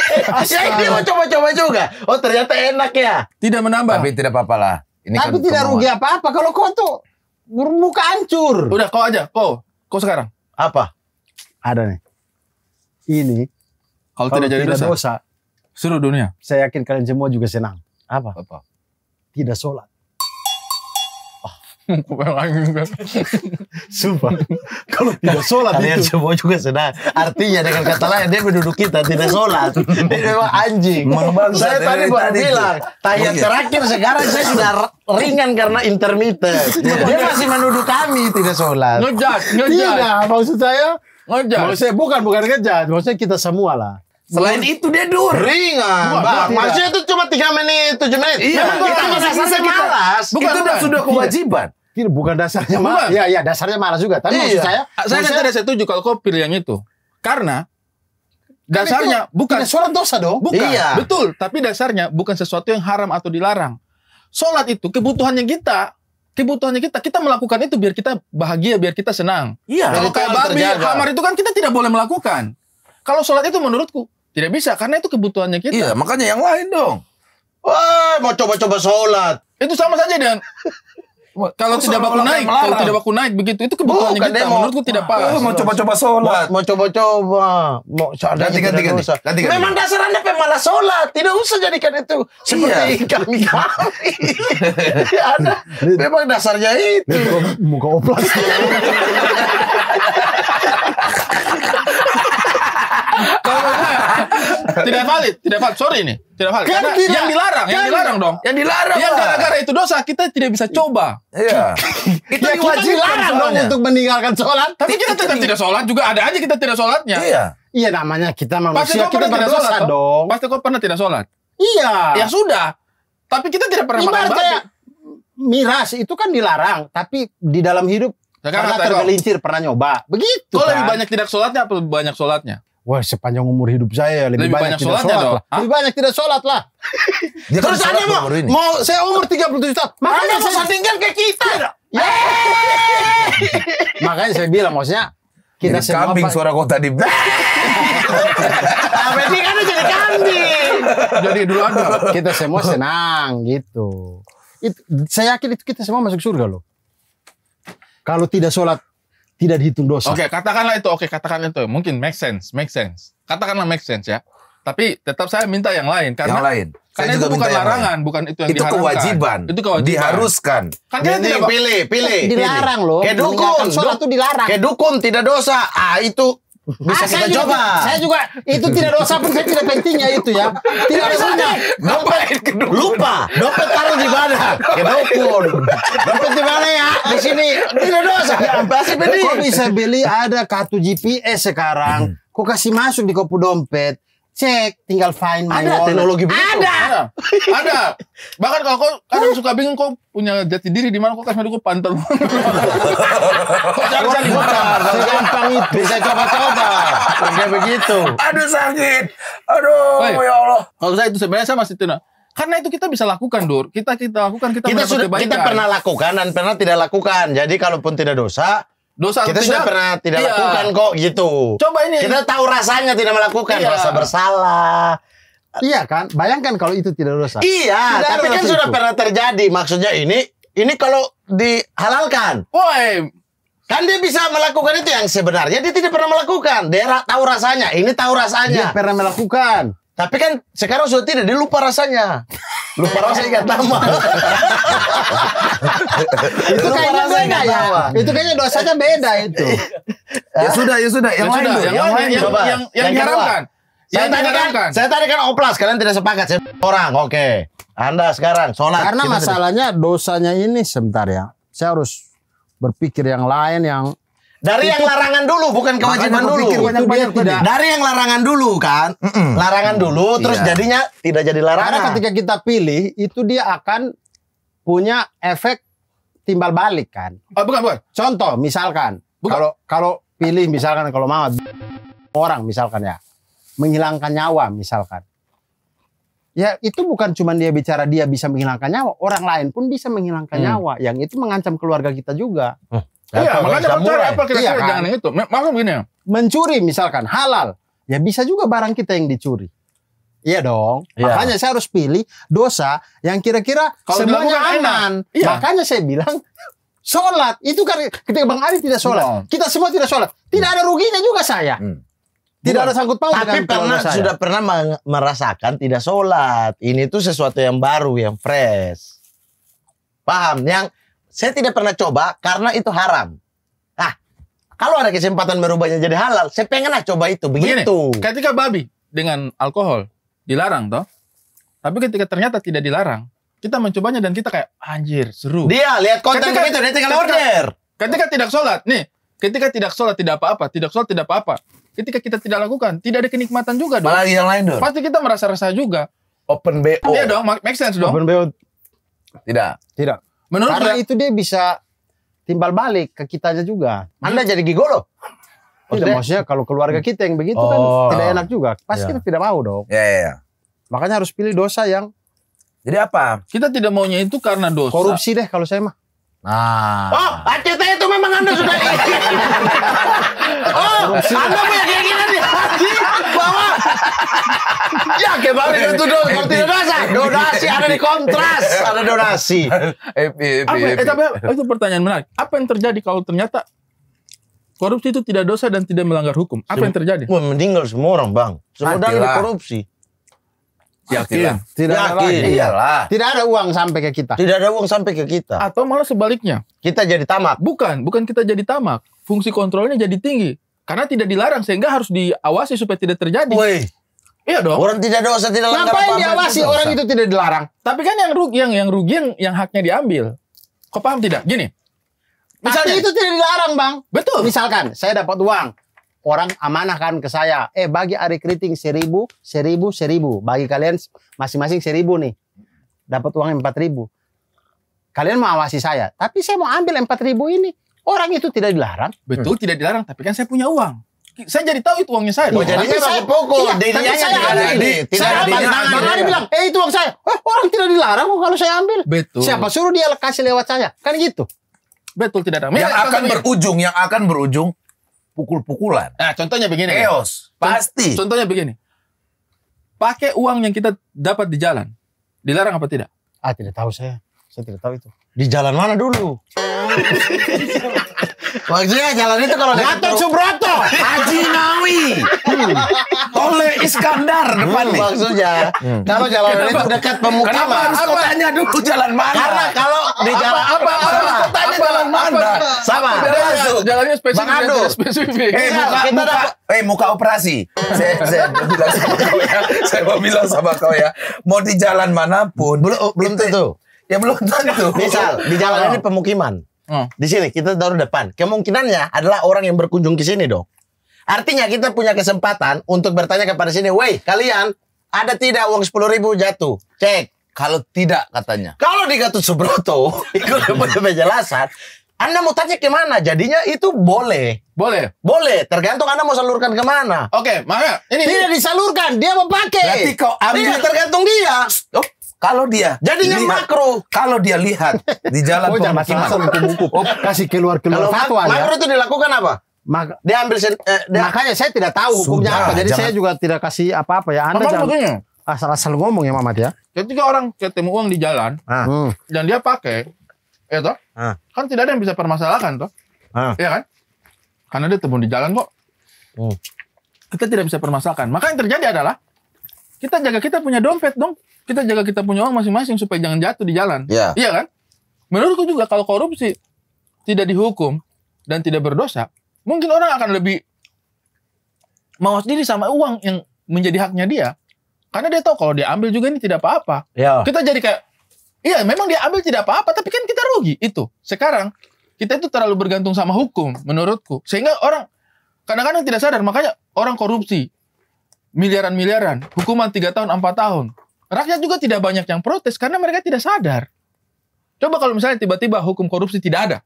ya ini mau coba-coba juga. Oh ternyata enak ya. Tidak menambah. Tapi tidak apa-apa lah. Ini Tapi kan tidak kemauan. rugi apa-apa kalau kau tuh muka hancur. Udah kau aja, kau, kau sekarang. Apa? Ada nih. Ini kalau, tidak jadi tidak dosa Seluruh dunia. Saya yakin kalian semua juga senang. Apa? Apa? Tidak sholat. Oh, Sumpah. Kalau tidak sholat Kalian itu. semua juga senang. Artinya dengan kata lain dia menduduk kita tidak sholat. Dia memang anjing. Memang saya tadi baru bilang. tanya iya. terakhir sekarang saya sudah ringan karena intermittent. Iya. dia masih menuduh kami tidak sholat. Ngejat. Ngejat. Iya, tidak. Maksud saya. Ngejat. Maksud saya bukan bukan ngejat. Maksud kita semua lah Selain itu dia during. bah, maksudnya itu cuma 3 menit, 7 menit. Iya, Memang kita masih bisa malas. Bukan, itu udah, sudah kewajiban. Tidak, bukan dasarnya malas. Iya, iya, dasarnya malas juga. Tapi iya. maksud saya, ah, saya kan tidak setuju kalau kau pilih yang itu. Karena dasarnya bukan sholat dosa dong. Bukan. Iya. Betul, tapi dasarnya bukan sesuatu yang haram atau dilarang. Sholat itu kebutuhannya kita kebutuhannya kita. Kita melakukan itu biar kita bahagia, biar kita senang. Iya. Kalau kayak babi, hamar itu kan kita tidak boleh melakukan. Kalau sholat itu menurutku tidak bisa karena itu kebutuhannya kita. Iya, makanya yang lain dong. Wah, mau coba-coba sholat. Itu sama saja dengan kalau tidak baku naik, kalau tidak baku naik begitu itu kebutuhannya Bukan, kita. Mau, Menurutku tidak pas. mau coba-coba sholat. Mau coba-coba. Mau sadar tiga tiga ganti, Memang dasar anda pemalas sholat, tidak usah jadikan itu seperti iya. kami kami. ada. memang dasarnya itu. Muka oplas. tidak valid, tidak valid. Sorry nih, tidak valid. Kan tidak, yang dilarang, kan, yang dilarang dong. Yang dilarang. Yang gara-gara itu dosa kita tidak bisa coba. Iya. itu ya, diwajibkan dong untuk meninggalkan sholat. Tapi kita tetap iya. tidak sholat juga ada aja kita tidak sholatnya. Iya. Iya namanya kita manusia Pasti kau kita pernah sholat dong. Pasti kau pernah tidak sholat. Iya. Ya sudah. Tapi kita tidak pernah Ibarat makan kayak miras itu kan dilarang, tapi di dalam hidup Sekarang ya pernah tergelincir, pernah nyoba. Begitu. Kau kan? lebih banyak tidak sholatnya apa banyak sholatnya? Wah sepanjang umur hidup saya lebih, lebih banyak, banyak tidak sholat lah. Lebih banyak tidak sholat lah. Dia Terus ada mau, mau saya umur 37 tahun. Makanya mau saya tinggal ke kita. Makanya saya bilang maksudnya kita jadi semua kambing suara kau tadi. Apa ini kan jadi kambing. jadi dulu ada kita semua senang gitu. It, saya yakin itu kita semua masuk surga loh. Kalau tidak sholat tidak dihitung dosa. Oke, okay, katakanlah itu. Oke, okay, katakanlah itu. Mungkin make sense, make sense. Katakanlah make sense ya. Tapi tetap saya minta yang lain karena yang lain. Karena saya itu bukan larangan, bukan itu yang itu diharuskan. kewajiban. Itu kewajiban. Diharuskan. Kan kita tidak pilih, pilih, Dilarang loh. Kedukung. Sholat itu dilarang. tidak dosa. Ah itu Ah, bisa ah, kita saya coba. Juga, saya juga itu tidak dosa pun saya tidak pentingnya itu ya. Tidak ada gunanya. Dompet lupa. Dompet taruh di mana? Ya dukun. Dompet di mana ya? Di sini. Tidak dosa. Ya, pasti beli. Kok bisa beli ada kartu GPS sekarang? Kok kasih masuk di kopu dompet? cek tinggal find my ada wallet. teknologi begitu ada ada, ada. bahkan kalau kau kadang suka bingung kau punya jati diri di mana kau kasih dulu pantau kau cari cari mana gampang itu bisa coba coba kayak begitu aduh sakit aduh Baik. ya Allah kalau saya itu sebenarnya saya masih tenang, karena itu kita bisa lakukan Dur kita kita lakukan kita kita sudah kita pernah lakukan dan pernah tidak lakukan jadi kalaupun tidak dosa dosa kita tidak, sudah pernah tidak iya. lakukan kok gitu. Coba ini kita tahu rasanya tidak melakukan iya. rasa bersalah. Iya kan? Bayangkan kalau itu tidak dosa. Iya, tidak tapi kan sudah pernah terjadi. Maksudnya ini ini kalau dihalalkan. Woi, Kan dia bisa melakukan itu yang sebenarnya dia tidak pernah melakukan. Dia tahu rasanya, ini tahu rasanya. Dia pernah melakukan. Tapi kan sekarang sudah tidak, dia lupa rasanya. Lupa rasa ingat nama. itu kayaknya beda ya. Itu kayaknya dosanya beda itu. ya sudah, ya sudah. Yang ya lain, sudah. Yang, yang lain, yang, yang, yang, yang, yang Saya tadi kan, saya tadi kan oplas, kalian tidak sepakat. Saya orang, oke. Okay. Anda sekarang sholat. Karena masalahnya dosanya ini sebentar ya. Saya harus berpikir yang lain yang dari yang larangan dulu bukan kewajiban dulu. Banyak -banyak tidak. Dari yang larangan dulu kan? Mm -mm. Larangan dulu mm. terus yeah. jadinya tidak jadi larangan. Karena ketika kita pilih itu dia akan punya efek timbal balik kan. Oh, bukan bukan. Contoh misalkan kalau kalau pilih misalkan kalau mau orang misalkan ya menghilangkan nyawa misalkan. Ya itu bukan cuma dia bicara dia bisa menghilangkan nyawa, orang lain pun bisa menghilangkan hmm. nyawa. Yang itu mengancam keluarga kita juga. Huh. Iya, makanya mencari apa kita iya, kan? jangan itu. Maksud begini ya. Mencuri misalkan halal, ya bisa juga barang kita yang dicuri. Iya dong. Iya. Makanya saya harus pilih dosa yang kira-kira semuanya aman. Iya. Makanya saya bilang sholat itu kan ketika Bang Arif tidak sholat, no. Iya. kita semua tidak sholat, tidak ada ruginya juga saya. Hmm. Tidak ada iya. sangkut paut Tapi pernah sudah pernah merasakan tidak sholat. Ini tuh sesuatu yang baru, yang fresh. Paham? Yang saya tidak pernah coba karena itu haram. Nah, kalau ada kesempatan merubahnya jadi halal, saya pengenlah coba itu. Begitu. Begini, ketika babi dengan alkohol dilarang toh. Tapi ketika ternyata tidak dilarang, kita mencobanya dan kita kayak anjir seru. Dia lihat konten ketika, itu dia tinggal ketika, order. Ketika tidak sholat nih, ketika tidak sholat tidak apa-apa, tidak sholat tidak apa-apa. Ketika kita tidak lakukan, tidak ada kenikmatan juga dong. Malah yang lain dong. Pasti kita merasa resah juga. Open BO. Iya dong, make sense dong. Open BO. Tidak. Tidak. Menurut Karena itu dia bisa timbal balik ke kita aja juga. Anda jadi gigolo. Oh, maksudnya, maksudnya kalau keluarga kita yang begitu kan oh, kan tidak enak juga. Pasti iya. kita tidak mau dong. Iya, iya, iya. Makanya harus pilih dosa yang Jadi apa? Kita tidak maunya itu karena dosa. Korupsi deh kalau saya mah. Nah. Oh, ACT itu memang Anda sudah Oh, Anda punya keyakinan dia. pasti bawa. ya kembali ke itu dong. donasi. Donasi ada di kontras. Ada donasi. Eh, eh, eh, Apa, ya, eh, tapi, itu pertanyaan menarik. Apa yang terjadi kalau ternyata korupsi itu tidak dosa dan tidak melanggar hukum? Apa yang terjadi? meninggal semua orang bang. Semua dari korupsi. Yakin. Tidak Yakin. Ada Iyalah. Tidak ada uang sampai ke kita. Tidak ada uang sampai ke kita. Atau malah sebaliknya. Kita jadi tamak. Bukan, bukan kita jadi tamak. Fungsi kontrolnya jadi tinggi. Karena tidak dilarang sehingga harus diawasi supaya tidak terjadi. Woi. Iya dong. Orang tidak ada dosa tidak langgar Ngapain diawasi itu orang itu tidak dilarang? Tapi kan yang rugi yang yang rugi yang, yang haknya diambil. Kok paham tidak? Gini. Misalnya itu tidak dilarang, Bang. Betul. Misalkan saya dapat uang, orang amanahkan ke saya, eh bagi Ari Keriting seribu, seribu, seribu. Bagi kalian masing-masing seribu nih. Dapat uang empat ribu. Kalian mau awasi saya, tapi saya mau ambil empat ribu ini. Orang itu tidak dilarang. Betul, hmm. tidak dilarang. Tapi kan saya punya uang saya jadi tahu itu uangnya saya. Oh, jadi saya pakai pokok. Iya, tapi saya aneh. Tidak saya ada Bang Ari bilang, eh itu uang saya. Eh, orang tidak dilarang kok kalau saya ambil. Betul. Siapa suruh dia kasih lewat saya? Kan gitu. Betul tidak ada. Yang akan berujung, yang akan berujung pukul-pukulan. Nah, contohnya begini. Eos, pasti. Contohnya begini. Pakai uang yang kita dapat di jalan, dilarang apa tidak? Ah, tidak tahu saya. Saya tidak tahu itu. Di jalan mana dulu? Maksudnya jalan itu kalau Gatot Subroto, Haji Nawi, hmm. oleh Iskandar hmm. depan nih. Maksudnya hmm. kalau jalan kenapa, itu dekat pemukiman. Kenapa harus apa? tanya dulu jalan mana? Karena kalau di jalan apa, apa, apa, apa, tanya apa, jalan mana? Apa, sama. Apa, ya? jalan, jalannya spesifik. Bang Ado. Spesifik. Eh, muka, kita muka, eh, muka operasi. saya, saya bilang sama kau ya. Saya mau bilang sama kau ya. Mau di jalan manapun. Belum, belum tentu Ya belum tentu. Misal di jalan ini pemukiman. Hmm. Di sini kita taruh depan. Kemungkinannya adalah orang yang berkunjung ke sini, dong. Artinya kita punya kesempatan untuk bertanya kepada sini, "Woi, kalian ada tidak uang sepuluh ribu jatuh?" Cek. Kalau tidak katanya. Kalau di Gatot Subroto ikut hmm. penjelasan, Anda mau tanya kemana? Jadinya itu boleh. Boleh. Boleh. Tergantung Anda mau salurkan ke mana Oke, okay, maka ini tidak ini. disalurkan, dia mau pakai. Berarti kau ambil. Tidak, tergantung dia. Oh. Kalau dia jadinya lihat, makro. Kalau dia lihat di jalan oh, pemukiman, oh, kasih keluar keluar fatwa ya. Makro itu dilakukan apa? Mak. dia ambil eh, dia, makanya saya tidak tahu hukumnya apa. Jadi jangan, saya juga tidak kasih apa-apa ya. Anda jangan asal-asal ngomong ya Mamat ya. Ketika orang ketemu uang di jalan ah. Hmm. dan dia pakai, ya toh, ah. kan tidak ada yang bisa permasalahkan toh, ah. ya kan? Karena dia temu di jalan kok. oh. Kita tidak bisa permasalahkan. Maka yang terjadi adalah kita jaga kita punya dompet dong. Kita jaga kita punya uang masing-masing supaya jangan jatuh di jalan. Yeah. Iya kan? Menurutku juga kalau korupsi tidak dihukum dan tidak berdosa, mungkin orang akan lebih mawas diri sama uang yang menjadi haknya dia. Karena dia tahu kalau dia ambil juga ini tidak apa-apa. Yeah. Kita jadi kayak Iya, memang dia ambil tidak apa-apa, tapi kan kita rugi itu. Sekarang kita itu terlalu bergantung sama hukum menurutku. Sehingga orang kadang-kadang tidak sadar, makanya orang korupsi miliaran-miliaran, hukuman 3 tahun, 4 tahun. Rakyat juga tidak banyak yang protes karena mereka tidak sadar. Coba kalau misalnya tiba-tiba hukum korupsi tidak ada.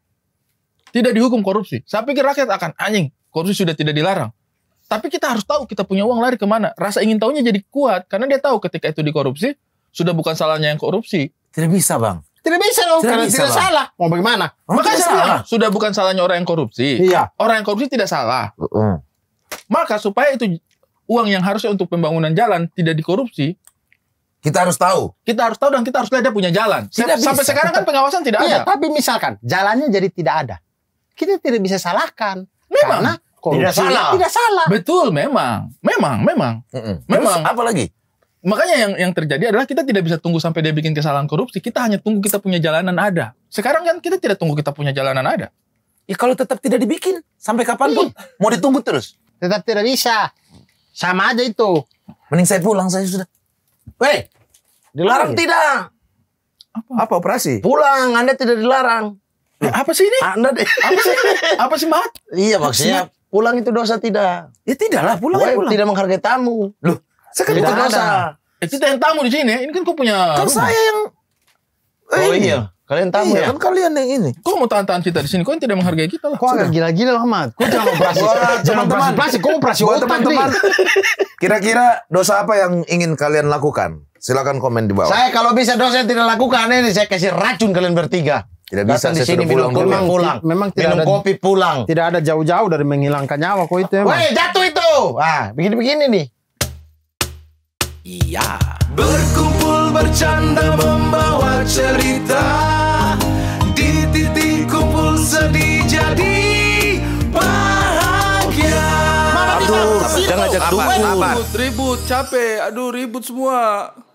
Tidak dihukum korupsi. Saya pikir rakyat akan anjing, korupsi sudah tidak dilarang. Tapi kita harus tahu kita punya uang lari kemana. Rasa ingin tahunya jadi kuat karena dia tahu ketika itu dikorupsi sudah bukan salahnya yang korupsi. Tidak bisa bang. Tidak bisa dong, tidak karena bisa, tidak bang. salah. Mau bagaimana? Oh, Maka saya bilang, sudah bukan salahnya orang yang korupsi. Iya. Orang yang korupsi tidak salah. Uh -uh. Maka supaya itu uang yang harusnya untuk pembangunan jalan tidak dikorupsi, kita harus tahu. Kita harus tahu dan kita harus lihat dia punya jalan. Tidak Sampai bisa. sekarang kan pengawasan tidak iya, ada. Tapi misalkan jalannya jadi tidak ada, kita tidak bisa salahkan. Memang. Karena tidak salah. Tidak salah. Betul, memang, memang, memang, mm -mm. memang. Terus, apa lagi? Makanya yang yang terjadi adalah kita tidak bisa tunggu sampai dia bikin kesalahan korupsi. Kita hanya tunggu kita punya jalanan ada. Sekarang kan kita tidak tunggu kita punya jalanan ada. Ya kalau tetap tidak dibikin sampai kapanpun iya. mau ditunggu terus. Tetap tidak bisa. Sama aja itu. Mending saya pulang saya sudah. Weh, dilarang iya. tidak? Apa? Apa operasi? Pulang, Anda tidak dilarang. Eh, apa sih ini? Anda deh. Apa sih? Apa sih, Mat? Iya, maksudnya pulang itu dosa tidak? Ya tidaklah, pulang, pulang. tidak menghargai tamu. Loh, saya kan bukan dosa. Ada. Eh, tidak yang tamu di sini, ini kan kau punya. Kan saya yang Oh eh, iya. Kalian tamu iya, ya? kan kalian yang ini. Kok mau tahan-tahan kita di sini? Kok tidak menghargai kita lah? Kok agak gila-gila lah, Mat? Kok jangan operasi. jangan operasi kok operasi otak teman-teman. Kira-kira dosa apa yang ingin kalian lakukan? Silahkan komen di bawah. Saya kalau bisa dosa yang tidak lakukan ini saya kasih racun kalian bertiga. Tidak Datang bisa di sini minum pulang, pulang. Memang tidak minum ada, kopi pulang. Tidak ada jauh-jauh dari menghilangkan nyawa kok itu Woi, jatuh itu. Ah, begini-begini nih. Iya. Berkumpul bercanda membawa cerita. ribut, ribut, capek. Aduh, ribut semua.